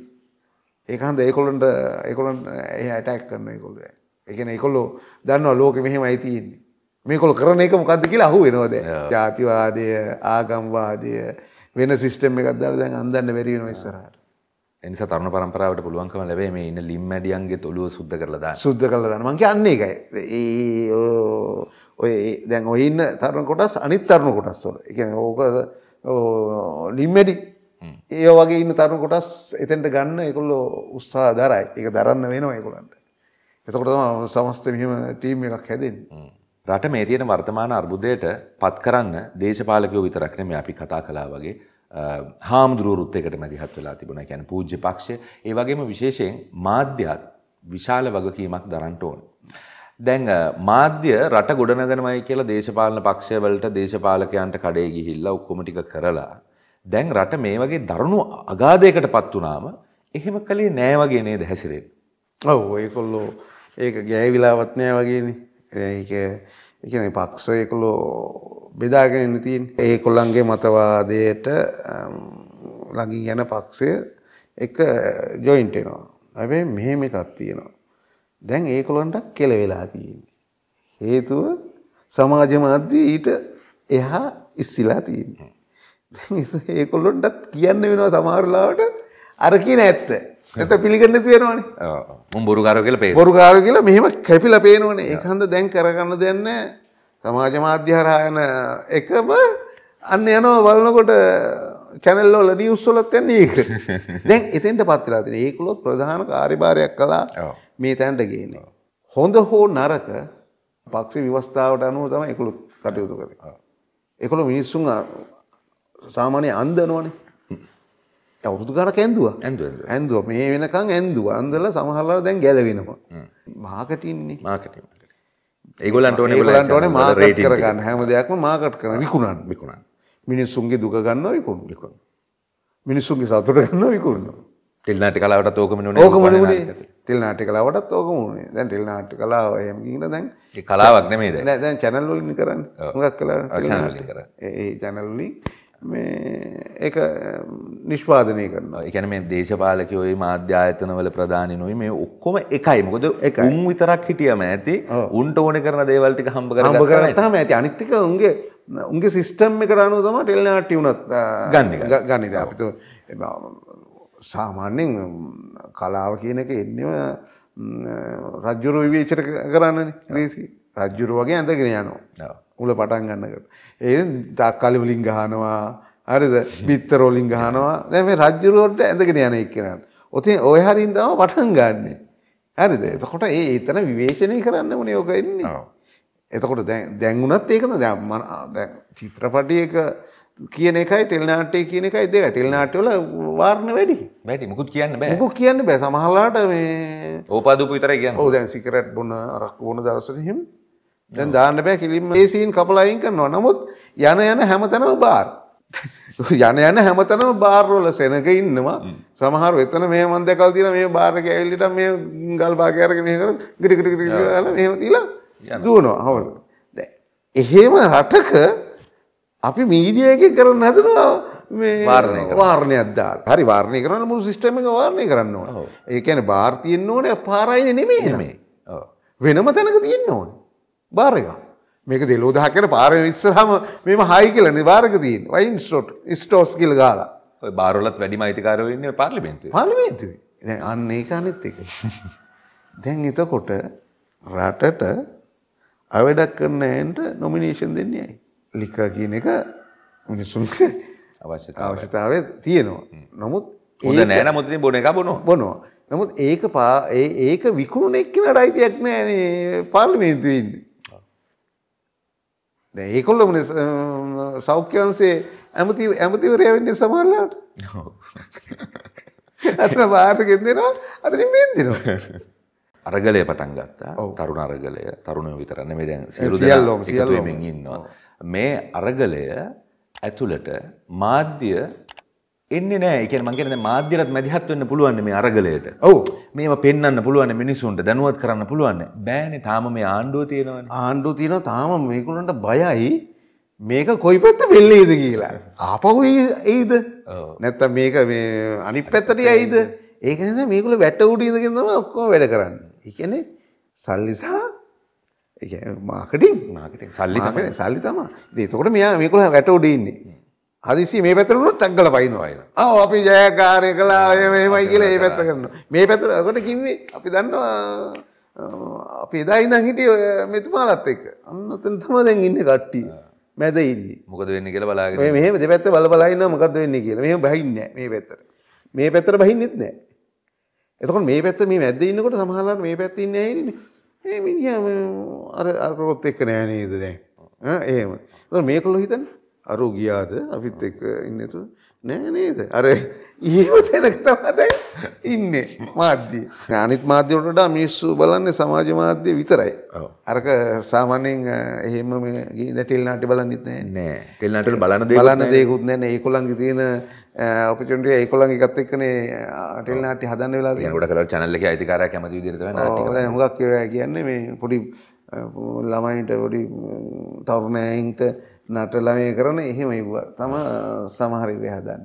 ඒක හන්ද ඒගොල්ලන්ට ඒගොල්ලන් එහා ඇටැක් කරන ඒගොල්ලෝ. ඒ කියන්නේ ඒගොල්ලෝ දන්නවා ලෝකෙ මෙහෙමයි තියෙන්නේ. මේකොල් කරන එක මොකක්ද කියලා අහු වෙනවද ජාතිවාදය ආගම්වාදය වෙන සිිස්ටම් එකක් දර දැන් අන්දන්න වැරවෙන ඉස්සරහට එනිසා තරුණ පරම්පරාවට පුළුවන්කම ලැබේ මේ ඉන්න ලිම්මැඩියන්ගේ ඔළුව සුද්ධ කරලා දාන්න. සුද්ධ කරලා දාන්න. මං කියන්නේ ඒකයි. ඒ ඔය දැන් ඔය ඉන්න තරුණ කොටස් අනිත් තරුණ කොටස් වල. ඒ කියන්නේ ඕක ලිම්මැඩි ඒ වගේ ඉන්න තරුණ කොටස් එතෙන්ට ගන්න ඒගොල්ලෝ උත්සාහ දරයි. ඒක දරන්න වෙනවා ඒගොල්ලන්ට. එතකොට තමයි සමස්ත මෙහෙම ටීම් එකක් හැදෙන්නේ. රට මේ තියෙන වර්තමාන අර්බුදයට පත් කරන්න දේශපාලකයෝ විතරක් නෙමෙයි අපි කතා කළා වගේ හාමුදුරුවරුත් එකට මැදිහත් වෙලා තිබුණා. කියන්නේ පූජ්‍ය පක්ෂය ඒ වගේම විශේෂයෙන් මාධ්‍යත් විශාල වගකීමක් දරන්න ඕන. දැන් මාධ්‍ය රට ගොඩනගනමයි කියලා දේශපාලන පක්ෂවලට දේශපාලකයන්ට කඩේ ගිහිල්ලා ඔක්කොම ටික කරලා දැන් රට මේ වගේ දරුණු අගාධයකටපත් වුණාම එහෙම කලේ නෑ වගේ නේද හැසිරෙන්නේ. ඔව් ඒකොල්ලෝ ඒක ගෑවිලාවත් නෑ වගේනේ. ඒක ඒ කියන්නේ පක්ෂ ඒකලෝ බෙදාගෙන ඉන්න තියෙන්නේ. ඒකොල්ලන්ගේ මතවාදයට ළඟින් යන පක්ෂය එක ජොයින්ට් වෙනවා. හැබැයි මෙහෙම එකක් තියෙනවා. දැන් ඒකොල්ලන්ට කෙල වෙලා තියෙන්නේ. හේතුව සමාජ මාධ්‍ය ඊට එහා ඉස්සිලා තියෙන්නේ. දැන් ඒකොල්ලන්ටත් කියන්න වෙනවා සමහර ලාවට අර කියන ඇත්ත. ඇත පිළිගන්න තියෙනවානේ බොරුකාර කියල පේ බොරුකාර කියලා මෙහෙම කැපිල පේනවනේ එකහන්ද දැන් කරගන්න දෙන්න සමාජ මාධ්‍යහරායන එකම අන්න යනෝ බලනකොට කැනල්ලෝල නිියස්සොලත් යන්නේ <laughs> දැන් එතෙන්ට පත්තිලා තින ඒකුලොත් ප්‍රධාන කාරිභාරයක් කලා මේ තැන්ට ගේන. හොඳ හෝ නරක පක්ෂි විවස්ථාවට අනුව තම එකළු කටයුතු කර. එකළු මිනිස්සුන් සාමානය අන්දනුවනේ අවුරුදු කර කැන්දුව ඇන්දුව මේ වෙනකං ඇන්දුව අන්දල සමහල්ලා දැන් ගැලවෙනවා මාකටින්නේ මාකට ඒගොලන්ට ඕන ගලන්ට ඕන මාකට කරගන්න හැම දෙයක්ම මාකට කර විකුණන් විකුණන් මිනිස්සුන්ගේ දුක ගන්න විකුණු විකුණ මිනිස්සුන්ගේ සතුට ගන්න විකුණන්න ටෙල්නාට කලාවට ඕකම ඕකමනේ ටෙල්නාට කලාවටත් ඕකම වුණේ දැන් ටෙල්නාට කලාව එහෙම කියලා දැන් කලාවක් නෙමෙයි දැන් දැන් channel වලින් කරන්නේ මොකක් කළා ඒ channel වලින් ඒ නිෂ්පාදනය කරනවා එකන මේ දේශපාලක ඔයි මාධ්‍යායතනවල ප්‍රධානය නොයි මේ ඔක්කොම එකයි මොකද උන් විතරක් හිටියම ඇති උන්ට ඕන කරන දේවල්ටික හම්බ කර හම්බ කරනතම ඇති අනිත්තික උන්ගේ උන්ගේ සිිස්ටම් එක අනුව තම ටෙල්නාට වුනත් ගන්න ගනිද අපිත සාමාන්‍යෙන් කලාව කියනක එන්නම රජ්ජුරු විවේචර කරන්නන ලේසි රජ්ජුරු වගේ ඇඳගෙන යනවා උල පටන් ගන්නකට. ඒ තක්කාලි වලින් ගහනවා හරිද බිත්තරෝලින් ගහනවා දැන් මේ රජ්ජුරුවට ඇඳගෙන යන එක්කෙනාට. ඔතින් ඔය හරින් තමයි පටන් ගන්නෙ. හරිද? එතකොට ඒ එතන විවේචනය කරන්න ඕනේ ඔක එන්නේ. එතකොට දැන් දැන් උනත් ඒකද දැන් මම දැන් චිත්‍රපටයක කියන එකයි ටෙල්නාටේ කියන එකයි දෙක ටෙල්නාටවල වාර්ණ වැඩි වැඩි මුකුත් කියන්න බෑ මුකුත් කියන්න බෑ සමහරලාට මේ ඕපාදුපු විතරයි කියන්නේ. ඔව් දැන් සිගරට් බොන අරක් බොන දවසට එහෙම දැන් දාන්න බෑ කිලින්ම ඒ සීන් කපලා අයින් කරනවා. නමුත් යන යන හැමතැනම බාර්. <laughs> යන යන හැමතැනම බාර් වල සෙනග ඉන්නවා. සමහර වෙතන මේ මන් දැකලා තියෙන මේ බාර් එකේ ඇවිල්ලිට මේ ගල් බාගේ අරගෙන මෙහෙ කරලා ගිඩ ගිඩ ගිඩ ගාලා මෙහෙම තියලා දුවනවා. හවස. දැන් එහෙම රටක අපි මීඩියා එකේ කරන්න හදනවා වාර්ණයක් දාල හරි වාර්ණය කරන්න මුළු සිිස්ටම එක වාර්ණය කරන්න ඕන ඒකැන භාර්තියෙන් ඕන පාරයින නෙමේ නෙමේ වෙනම තැනක තියන්න ඕන බාරගම් මේක දෙලෝදහ කර පාර විස්සරහම මෙම හයි කියලන භාරක තියන් වයින් ස්ටෝට් ස්ටෝස් කියල ගාලා ඔය බාරලත් වැඩිම අයිතිකාරවන්න පාර්ලිමේන්තු පාලිමේතු දැ අන්න ඒක අනෙත් එක දැන් එතකොට රටට අවඩක් කරන්නට නොමිනේෂන් දෙන්නේ ඇයි ලිකා කියන එක මිනිසුන්ට අවශ්‍ය අවශ්‍යතාව තියෙනවා නොමුත් ඒ නෑන මුතින් බොන එක බොනවා බොනවා නමුත් ඒක පා ඒක විකුණුණෙක්කෙනට අයිතියක් නෑනේ පාර්ලිමේන්තුවන්නේ දැන් ඒකොල්ලමනේ සෞඛ්‍යංශයේ ඇමති ඇමතිවරයා වෙන්නේ සමහරලාට. ඔව්. අතන බාහිරකින් දෙනවා අතනින් බින් දෙනවා. <laughs> අරගලය පටන් ගත්තා. තරුණ අරගලය තරුණයෝ විතර නෙමෙයි දැන් සියලු දෙනා එකතු වෙමින් ඉන්නවා. මේ අරගලය ඇතුළට මාධ්‍ය එන්න නෑ එකන මගේ මාධ්‍යරත් මැදිහත් වන්න පුළුවන් මේ අරගලයට ඔව මේම පෙන්න්න පුළුවන් මිනිසුන්ට දැනුවත් කරන්න පුළුවන් බෑන තාම මේ ආණ්ඩුව තියෙනවන ආණ්ඩුව තියෙන තාම මේකුණට බයයි මේක කොයි පැත්ත වෙල්ලේද කියලා ආපහු ඒයිද නැත්ත මේක මේ අනි පැත්තට යයිද ඒක නද මේකුල වැට උඩීදගෙනම ඔක්කෝ වැඩ කරන්න එකනෙ සල්ලිසා මාකටින් මාකටින් සල්ලි සල්ලි තම දේතකොට මෙයා මේකුල වැට උඩීන්නේ හදිසි මේ පැතරට ටක්ගල පයින්නවායන ආ අපි ජයකාරය කලා මේමයි කියලා ඒ පැත්ත කරන්න මේ පැතර අකට කිව්වේ අපි දන්නවා අපි එදා ඉඳන් හිටිය මෙතුමාලත් එක්ක අන්නතන තම දැන් ඉන්න කට්ටිය මැද ඉන්න මොකද වෙන්න කියලා බලාගෙන මේ දෙපැත්ත බල බලන්න මොකද වෙන්න කියලා මෙහෙම බහින්න මේ පැත්තට මේ පැත්තට බහින්නෙත් නෑ එතකොට මේ පැත්ත මේ මැද්ද ඉන්නකොට සමහරවිට මේ පැත්ත ඉන්නේ නැහැ නේ මේ මිනිහා අර අර කොත් එක්ක නෑ නේද දැන් ඈ එහෙම එතකොට මේකලෝ හිතන්නේ අරෝ ගියාද අපිත් එක්ක ඉන්නතු නෑ නේද අර ඊව තැනක තමයි දැන් ඉන්නේ මාධ්‍ය අනිත් මාධ්‍ය වලට වඩා මිනිස්සු බලන්නේ සමාජ මාධ්‍ය විතරයි අරක සාමාන්‍යයෙන් එහෙම මේ ටෙලි නාට්‍ය බලන්නෙත් නෑ නෑ ටෙලි නාට්‍ය වල බලන දේ බලන දේකුත් නෑ නේ ඒගොල්ලන්ගේ තියෙන ඔපචුනිටි ඒගොල්ලන් එකත් එක්කනේ ටෙලි නාට්‍ය හදන්න වෙලා තියෙනවා ගොඩක් කරලා channel එකේ අයිතිකාරයා කැමති විදිහට තමයි නාට්‍ය කරන්නේ හුඟක් ඒවා කියන්නේ මේ පොඩි ළමයින්ට පොඩි තරුණයන්ට නටලමය කරන එහෙම ඉව්ව තම සමහරිවය හදන්න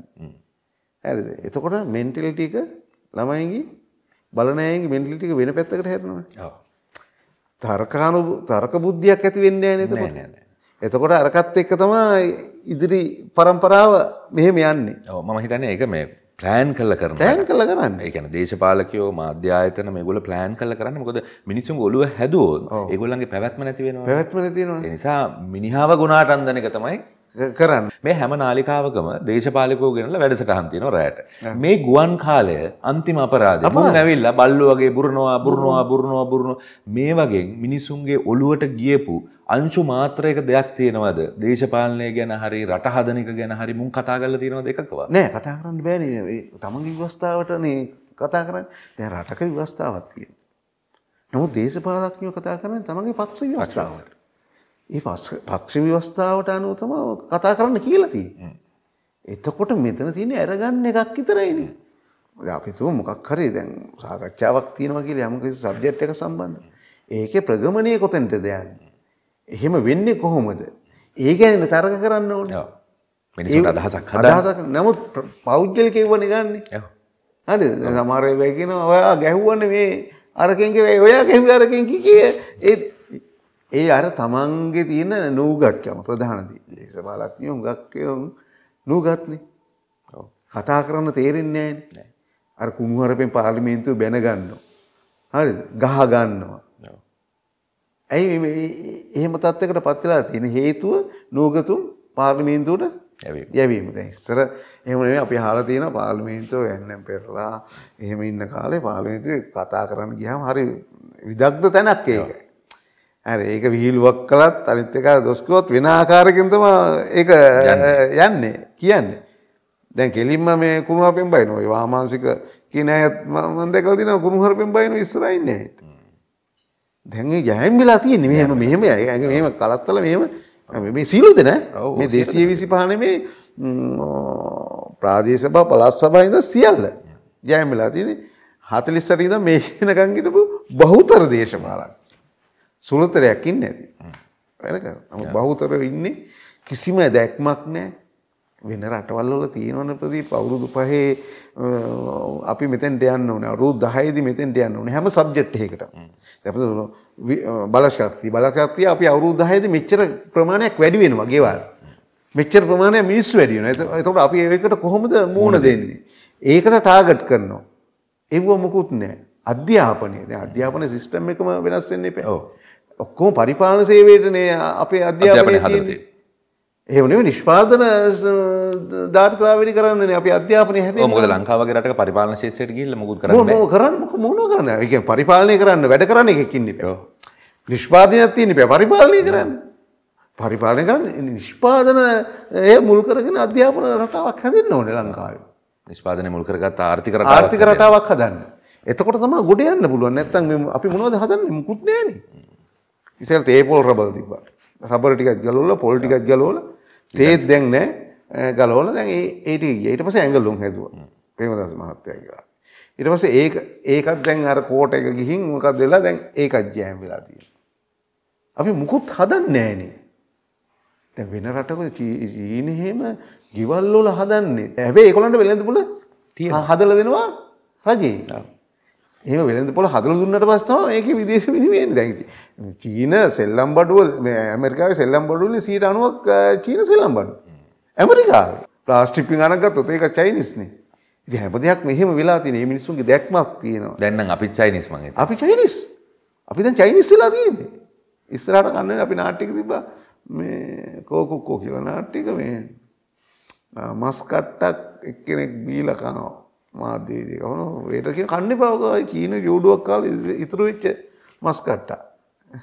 ඇරිද එතකොට මෙන්ටල් ටික ළමයිගේ බලනෑගේ මෙන්ටල් ටික වෙන පැත්තකට හැරනවා තර්කානු තර්ක බුද්ධියක් ඇති වෙන්න නත එතකොට අරකත් එක්ක තමා ඉදිරි පරම්පරාව මෙහෙම යන්නේ මම හිතන්නේ එක මේ පලෑන් කල්ල කරන ලෑන් කල කරන්න එකන දේශපාලකයෝ මාධ්‍යායතන ගොල පලෑන් කල්ල කරන්න මොකද මිනිසුන් ඔලුව හැදෝ ඒගොල්ලන්ගේ පැවැත්ම නැතිවෙන පැවැත්ම තියෙන නිසා මිනිහාව ගුණාටන්දනක තමයි කරන්න මේ හැම නාලිකාවකම දේශපාලකෝ ගෙනල වැඩසටහන්තියන රෑට මේ ගුවන් කාලය අන්තිම අපරාධ ඇවිල්ල බල්ලු වගේ බුරනවා බුරනවා බුරනවා බුරුණු මේ වගේ මිනිසුන්ගේ ඔලුවට ගියපු අංශු මාත්‍රයක දෙයක් තියෙනවද දේශපාලනය ගැන හරි රට හදනක ගැන හරි මුන් කතා කරලා තියෙනවද එකකව නෑ කතා කරන්න බෑනේ තමන්ගේ විවස්ථාවටනේ කතා කරන්න දැන් රටක විවස්ථාවක් තියෙනවා නමුත් දේශපාලඥයෝ කතා කරන්නේ තමන්ගේ පක්ෂ විවස්ථාවට ඒ පක්ෂ විවස්ථාවට අනුව තමයි කතා කරන්න කියලා තියෙන්නේ එතකොට මෙතන තියෙන්නේ අරගන්න එකක් විතරයිනේ අපි තුම මොකක් හරි දැන් සාකච්ඡාවක් තියෙනවා කියලා යම් කිසි සබ්ජෙක්ට් එක සම්බන්ධ ඒකේ ප්‍රගමණය කොතෙන්ටද යන්නේ එහෙම වෙන්නේ කොහොමද? ඒ ගැන තරක කරන්න ඕනේ. ඔව්. මිනිසුන්ට අදහසක් හදා. අදහසක් නමුත් පෞද්ගලිකව නෙගන්නේ. ඔව්. හරිද? සමහර වෙලාවෙ කියනවා ඔයා ගැහුවනේ මේ අරකින් කිය ඔයා ගැහුවේ අරකින් කිය ඒ ඒ අර තමන්ගේ තියෙන නූගක්කම ප්‍රධාන දේශපාලඥයෝ හුඟක්කයෝ නූගත්නේ. ඔව්. කතා කරන්න තේරෙන්නේ නැහැ. අර කුණුහරුපෙන් පාර්ලිමේන්තුව බැන ගන්නවා. හරිද? ගහ ගන්නවා. ඇයි එහෙම තත්ත්වයකට පත් වෙලා තියෙන හේතුව නූගතුම් පාර්ලිමේන්තුවට යැවීම. දැන් ඉස්සර එහෙම නෙමෙයි අපි අහලා තියෙනවා පාර්ලිමේන්තුව යන්නම් පෙරලා එහෙම ඉන්න කාලේ පාර්ලිමේන්තුවේ කතා කරන්න ගියාම හරි විදග්ධ තැනක් ඒක. හරි ඒක විහිළුවක් කළත් අනිත් එක දොස් කිව්වොත් වෙන ආකාරයකින් තමයි ඒක යන්නේ කියන්නේ. දැන් කෙලින්ම මේ කුණුහරුපෙන් බයින ඔය වාමාංශික කියන අයත් මම දැකලා තියෙනවා කුණුහරුපෙන් බයින ඉස්සරහින් නැහැ. දැන් ගැහැම් වෙලා තියෙන්නේ මෙහෙම මෙහෙම ඇඟ මෙහෙම කලත්තල මෙහෙම මේ සීලුද නෑ මේ 225 මේ ප්‍රාදේශ සභා පළාත් සභා ඉඳන් සියල්ල ගැහැම් වෙලා තියෙන්නේ 40ට ඉඳන් මේ වෙනකන් හිටපු බහුතර දේශපාලන සුළුතරයක් ඉන්නේ නැති වෙනකන් බහුතරව ඉන්නේ කිසිම දැක්මක් නැහැ වෙන රටවල් වල තියෙනවනේ ප්‍රදීප අවුරුදු පහේ අපි මෙතෙන්ට යන්න ඕනේ අවුරුදු 10 දී මෙතෙන්ට යන්න ඕනේ හැම සබ්ජෙක්ට් එකකටම දැන් බලශක්තිය බලශක්තිය අපි අවුරුදු 10 දී මෙච්චර ප්‍රමාණයක් වැඩි වෙනවා ගෙවල් මෙච්චර ප්‍රමාණයක් මිනිස්සු වැඩි වෙනවා එතකොට අපි ඒකට කොහොමද මූණ දෙන්නේ ඒකට ටාගට් කරනවා ඒව මොකුත් නැහැ අධ්‍යාපනය දැන් අධ්‍යාපන සිස්ටම් එකම වෙනස් වෙන්න එපා ඔව් ඔක්කොම පරිපාලන සේවයටනේ අපේ අධ්‍යාපනය හදලා තියෙන්නේ එහෙම නෙවෙයි නිෂ්පාදන ධාරිතාවලි කරන්නේ අපි අධ්‍යාපනය හැදෙන්නේ. මොකද ලංකාවගේ රටක පරිපාලන ශිෂ්‍යයට ගිහිල්ලා මොකුත් කරන්නේ නැහැ. මොකෝ කරන්නේ මොනෝ කරන්නේ. ඒ කියන්නේ පරිපාලනය කරන්න වැඩ කරන එකෙක් ඉන්නේ. ඔව්. නිෂ්පාදනයක් තියෙන ඉපැ පරිපාලනය කරන්න. පරිපාලනය කරන්න නිෂ්පාදන ඒ මුල් කරගෙන අධ්‍යාපන රටාවක් හැදෙන්න ඕනේ ලංකාවේ. නිෂ්පාදනය මුල් කරගත්ත ආර්ථික රටාවක් ආර්ථික රටාවක් හදන්න. එතකොට තමයි ගොඩ යන්න පුළුවන්. නැත්තම් අපි මොනවද හදන්නේ? මුකුත් නැහැනේ. ඉතින් ඒපෝල් රබල් තිබ්බා. රබර් ටිකක් ගලවලා පොල් ටිකක් ගලවලා තේත් දැන් නෑ ගලෝල දැන් ඒට ඊට පස ඇඟලුම් හැදුව පේමදස් මහත්තයකිවා. ඉට පස ඒ ඒකත් දැන් අර කෝට එක ගිහින් මොකක් දෙලා දැන් ඒකත් ජෑම් වෙලා තිය. අපි මුකුත් හදන් නෑනේ. දැ වෙන රටක චීනහෙම ගිවල්ලෝල හදන්නේ ඇබේ ඒකොළන්ට වෙළඳ පුල තිය හදල දෙනවා රජේ. එහම වෙළඳ පොල හතුර දුන්නට පස්ථාව ඒක විදේශ විනිවෙන් දැකි. චීන සෙල්ලම් බඩුවල් ඇමරිකාව සෙල්ලම් බඩුවල සීට අනුවක් චීන සෙල්ලම් බඩු. ඇමරිකාව ප්‍රාස්ටිපි අනගත් ඔතේක චයිනිස්නේ ඉති හැම දෙයක් මෙහෙම වෙලා තින මිනිසුන්ගේ දැක්මක් තියෙනවා දැන්න අපි චයිනිස් මගේ අපි චයිනිස් අපි දැන් චයිනිස් වෙලා තියන්නේ. ඉස්සරහට කන්න අපි නාට්ටික තිබා මේ කෝකුක්කෝ කියලා නාට්ටික මේ මස්කට්ටක් එක්කෙනෙක් බීල කනවා මාධ්‍යයේදී කවුරු වේට කියන කන්න එපා චීන ජූඩුවක් කාලා ඉතුරු වෙච්ච මස් කට්ටා.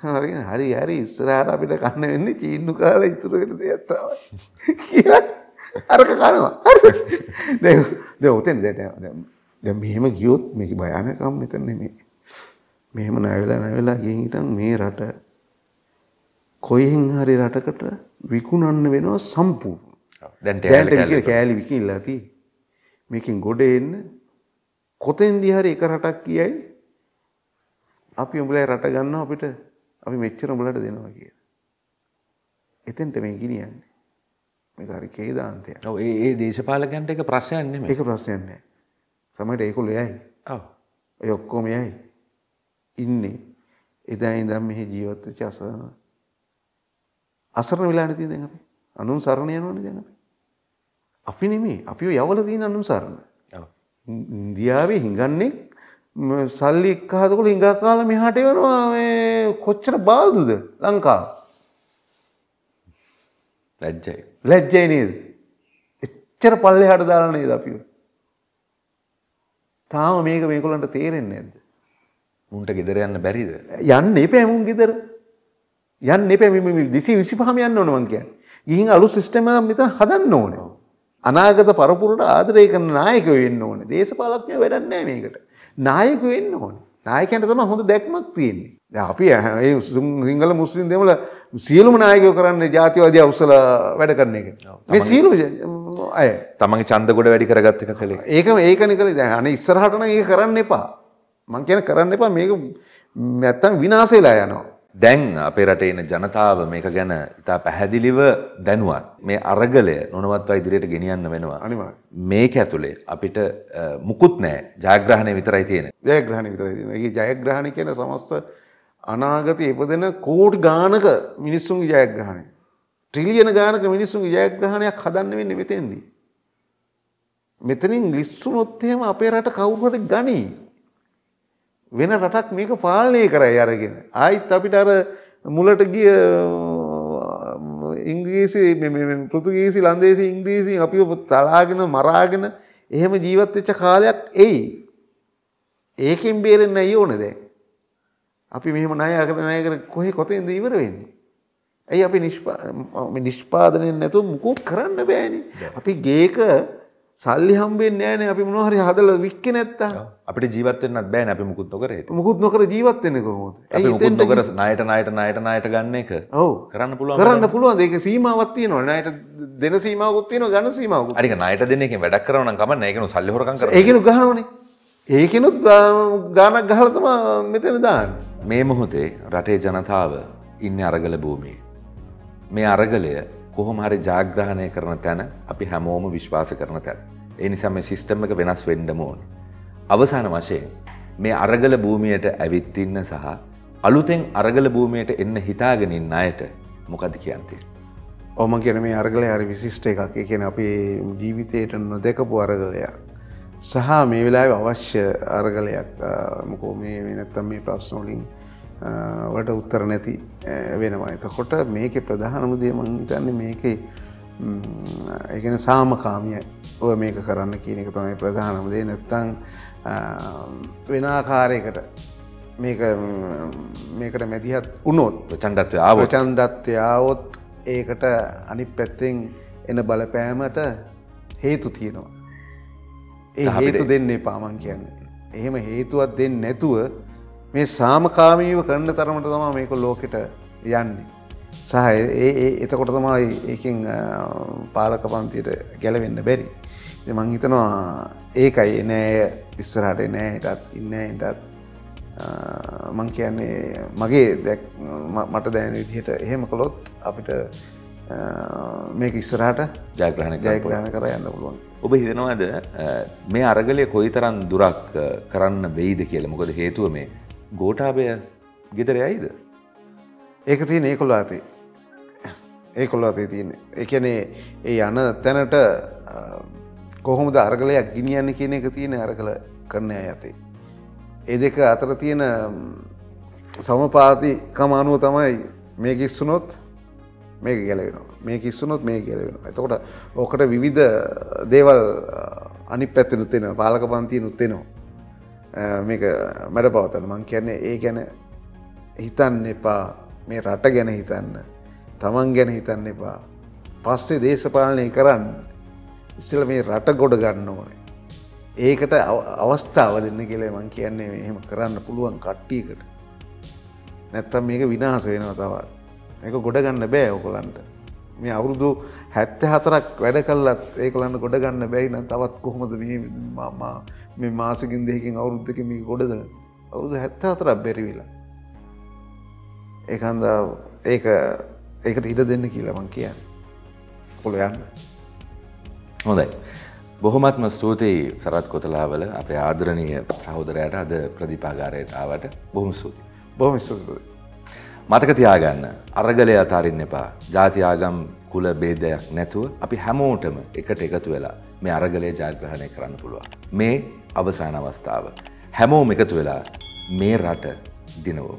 හරි හරි හරි ඉස්සරහට අපිට කන්න වෙන්නේ චීන්නු කාලා ඉතුරු වෙන දෙයක් තමයි කියලා අරක කනවා. හරි. දැන් දැන් උතෙන් දැන් දැන් මෙහෙම ගියොත් මේක භයානකම් මෙතන නෙමෙයි. මෙහෙම නැවිලා නැවිලා ගියන් හිටන් මේ රට කොහෙන් හරි රටකට විකුණන්න වෙනවා සම්පූර්ණ. දැන් කෑලි විකිල්ලා තියෙන්නේ. මේකෙන් ගොඩ එන්න කොතෙන්දි හරි එක රටක් කියයි අපි උඹලා රට ගන්න අපිට අපි මෙච්චර උඹලට දෙනවා කියලා. එතෙන්ට මේ ගිනියන්නේ. මේක හරි කේදාන්තයක්. ඔව් ඒ ඒ දේශපාලකයන්ට ඒක ප්‍රශ්නයක් නෙමෙයි. ඒක ප්‍රශ්නයක් නෑ. සමහරට ඒගොල්ලෝ යයි. ඔව්. ඒ ඔක්කොම යයි. ඉන්නේ. එදා ඉඳන් මෙහි ජීවත් වෙච්ච අසරණ අසරණ වෙලා නැති දැන් අපි. අනුන් සරණ යනවනේ දැන් අපි. අපි නෙමේ අපි යවල තියෙන අනුසාරණ. ඉන්දියාවේ හිඟන්නේ සල්ලි එක්කහදකොට හිඟා කාලා මෙහාට එවනවා මේ කොච්චර බාල්දුද ලංකාව. ලැජ්ජයි. ලැජ්ජයි නේද? එච්චර පල්ලෙහාට දාලා නේද අපිව? තාම මේක මේගොල්ලන්ට තේරෙන්නේ නැද්ද? මුන්ට ගෙදර යන්න බැරිද? යන්න එපා මුන් ගෙදර. යන්න එපා මේ 225 යන්න ඕන මං කියන්නේ. ගිහින් අලුත් සිස්ටම් එකක් මෙතන හදන්න ඕනේ. අනාගත පරපුරට ආදරය කරන නායකයෝ වෙන්න ඕනේ. දේශපාලඥයෝ වැඩක් නැහැ මේකට. නායකයෝ වෙන්න ඕනේ. නායකයන්ට තමයි හොඳ දැක්මක් තියෙන්නේ. දැන් අපි ඒ සිංහල මුස්ලිම් දෙමළ සියලුම නායකයෝ කරන්නේ ජාතිවාදී අවසල වැඩ කරන එක. මේ සියලුම අය තමන්ගේ ඡන්ද ගොඩ වැඩි කරගත්ත එක කලේ. ඒක ඒකනේ කලේ. දැන් අනේ ඉස්සරහට නම් ඒක කරන්න එපා. මං කියන කරන්න එපා මේක නැත්තම් විනාශ වෙලා යනවා. දැන් අපේ රටේ ඉන්න ජනතාව මේක ගැන ඉතා පැහැදිලිව දැනුවත්. මේ අරගලය නොනවත්වා ඉදිරියට ගෙනියන්න වෙනවා. අනිවාර්යයෙන්. මේක ඇතුලේ අපිට මුකුත් නැහැ. ජයග්‍රහණය විතරයි තියෙන්නේ. ජයග්‍රහණය විතරයි තියෙන්නේ. ඒ ජයග්‍රහණය කියන සමස්ත අනාගතයේ ඉපදෙන කෝටි ගාණක මිනිස්සුන්ගේ ජයග්‍රහණය. ට්‍රිලියන ගානක මිනිස්සුන්ගේ ජයග්‍රහණයක් හදන්න වෙන්නේ මෙතෙන්දී. මෙතනින් ලිස්සුනොත් එහෙම අපේ රට කවුරු හරි ගනී. වෙන රටක් මේක පාලනය කරයි අරගෙන. ආයිත් අපිට අර මුලට ගිය ඉංග්‍රීසි පෘතුගීසි ලන්දේසි ඉංග්‍රීසි අපි තලාගෙන මරාගෙන එහෙම ජීවත්වෙච්ච කාලයක් එයි. ඒකින් බේරෙන්න ඇයි ඕන දැන්. අපි මෙහෙම ණය අකර ණය කර කොහේ කොතෙන්ද ඉවර වෙන්නේ? ඇයි අපි නිෂ්පාදනය නැතුව මුකුත් කරන්න බෑනේ. අපි ගේක සල්ලි හම්බෙන්නේ නැහැ නේ අපි මොනවා හරි හදලා වික්කේ නැත්තම්. අපිට ජීවත් වෙන්නත් බෑනේ අපි මුකුත් නොකර හිටියොත්. මුකුත් නොකර ජීවත් වෙන්නේ කොහොමද? අපි මුකුත් නොකර ණයට ණයට ණයට ණයට ගන්න එක. ඔව්. කරන්න පුළුවන්. කරන්න පුළුවන්. ඒක සීමාවක් තියෙනවා. ණයට දෙන සීමාවකුත් තියෙනවා ගන්න සීමාවකුත්. අනික ණයට දෙන එකෙන් වැඩක් කරනවා නම් කමන්නේ. ඒකනු සල්ලි හොරකම් කරනවා. ඒකනු ගහනවනේ. ඒකනුත් ගානක් ගහලතම මෙතන දාන්න. මේ මොහොතේ රටේ ජනතාව ඉන්න අරගල භූමියේ. මේ අරගලය කොහොම හරි ජාග්‍රහණය කරන තැන අපි හැමෝම විශ්වාස කරන තැන. ඒ නිසා මේ සිස්ටම් එක වෙනස් වෙන්නම ඕන. අවසාන වශයෙන් මේ අරගල භූමියට ඇවිත් ඉන්න සහ අලුතෙන් අරගල භූමියට එන්න හිතාගෙන ඉන්න අයට මොකද කියන්නේ? ඔම කියන මේ අරගලය හරි විශිෂ්ට එකක්. ඒ කියන්නේ අපේ ජීවිතේට නොදකපු අරගලයක්. සහ මේ වෙලාවේ අවශ්‍ය අරගලයක්. මොකෝ මේ නැත්තම් මේ ප්‍රශ්න වලින් වට උත්තර නැති වෙනවා. එතකොට මේක ප්‍රධානමුදේ මංහිතන්න මේකේ එකන සාමකාමිය ඔය මේක කරන්න කියන එක තමයි ප්‍රධානමුදේ නැත්තං වෙනාකාරයකට මේකට මැදිහත් උනොත් චන්ඩත්ව ආව චන්ඩත්වයාවොත් ඒකට අනි පැත්තෙන් එන බලපෑමට හේතු තියෙනවා. ඒ හේතු දෙන්නේ පාමන් කියන්නේ. එහෙම හේතුවත් දෙන්න නැතුව මේ සාමකාමීව කරන්න තරමට තමා මේක ලෝකෙට යන්නේ. සහ එතකොට තමයි ඒකින් පාලක පන්තියට ගැලවෙන්න බැරි. මං හිතනවා ඒකයි එනෑ ඉස්සරහට නෑ හිටත් ඉන්න හිටත් මං කියන්නේ මගේ මට දැන විදිහට එහෙම කළොත් අපිට මේක ඉස්සරහට ජයග්‍රහණ ජයග්‍රහණ කර යන්න පුළුවන්. ඔබ හිතනවාද මේ අරගලය කොයි තරන් දුරක් කරන්න වෙයිද කියල මොකද හේතුව මේ ගෝටාබය ගෙදර ඇයිද ඒක තියෙන ඒ කොල්ලා ඇති ඒ කොල්ලා අතේ තියෙන එකනේ ඒ යන තැනට කොහොමද අර්ගලයක් ගිනියන්න කියන එක තියෙන අර කළ කරණය ඇති ඒ දෙක අතර තියෙන සමපාති කමානුව තමයි මේ කිස්සුනොත් මේක ගැලවෙනවා මේ කිස්සුනොත් මේ ගැලවෙනවා එතකොට ඕකට විවිධ දේවල් අනි පැත්තනුත්වෙන පාලක පන්තිය නුත්තෙනවා මේක මැඩ පවතන මං කියන්නේ ඒ ගැන හිතන්න එපා මේ රට ගැන හිතන්න තමන් ගැන හිතන්න එපා පස්සේ දේශපාලනය කරන්න ඉස්සල මේ රට ගොඩ ගන්න ඕනේ ඒකට අවස්ථාව දෙන්න කියලා මං කියන්නේ එහෙම කරන්න පුළුවන් කට්ටියකට නැත්තම් මේක විනාස වෙනවා තවත් එක ගොඩ ගන්න බෑ ඔකොලන්ට මේ අවුරුදු හැත්ත හතරක් වැඩ කල්ලත් ඒ කලන්න ගොඩ ගන්න බැයින තවත් කොහොමද මේ මාසකින් දෙකින් අවුරුද්ධක මේ ගොඩද අවුරුදු හැත්ත හතරක් බැරිවිලා. ඒකන්ද ඒ ඒකට ඉඩ දෙන්න කියලමං කියන්න පොළ යන්න. හොඳයි. බොහොමත්ම ස්තුතියි සරත් කොතලාවල අප ආදරණය සහෝදරයට අද ප්‍රධිපාගාරයට ආවට බොහොම ස්තුති. බොහොම ස්තුතියි. මතක තියාගන්න අරගලය අතාරින්න එපා ජාතියාගම් කුල බේදයක් නැතුව අපි හැමෝටම එකට එකතු වෙලා මේ අරගලය ජයග්‍රහණය කරන්න පුළුවන් මේ අවසාන අවස්ථාව හැමෝම එකතු වෙලා මේ රට දිනවෝ.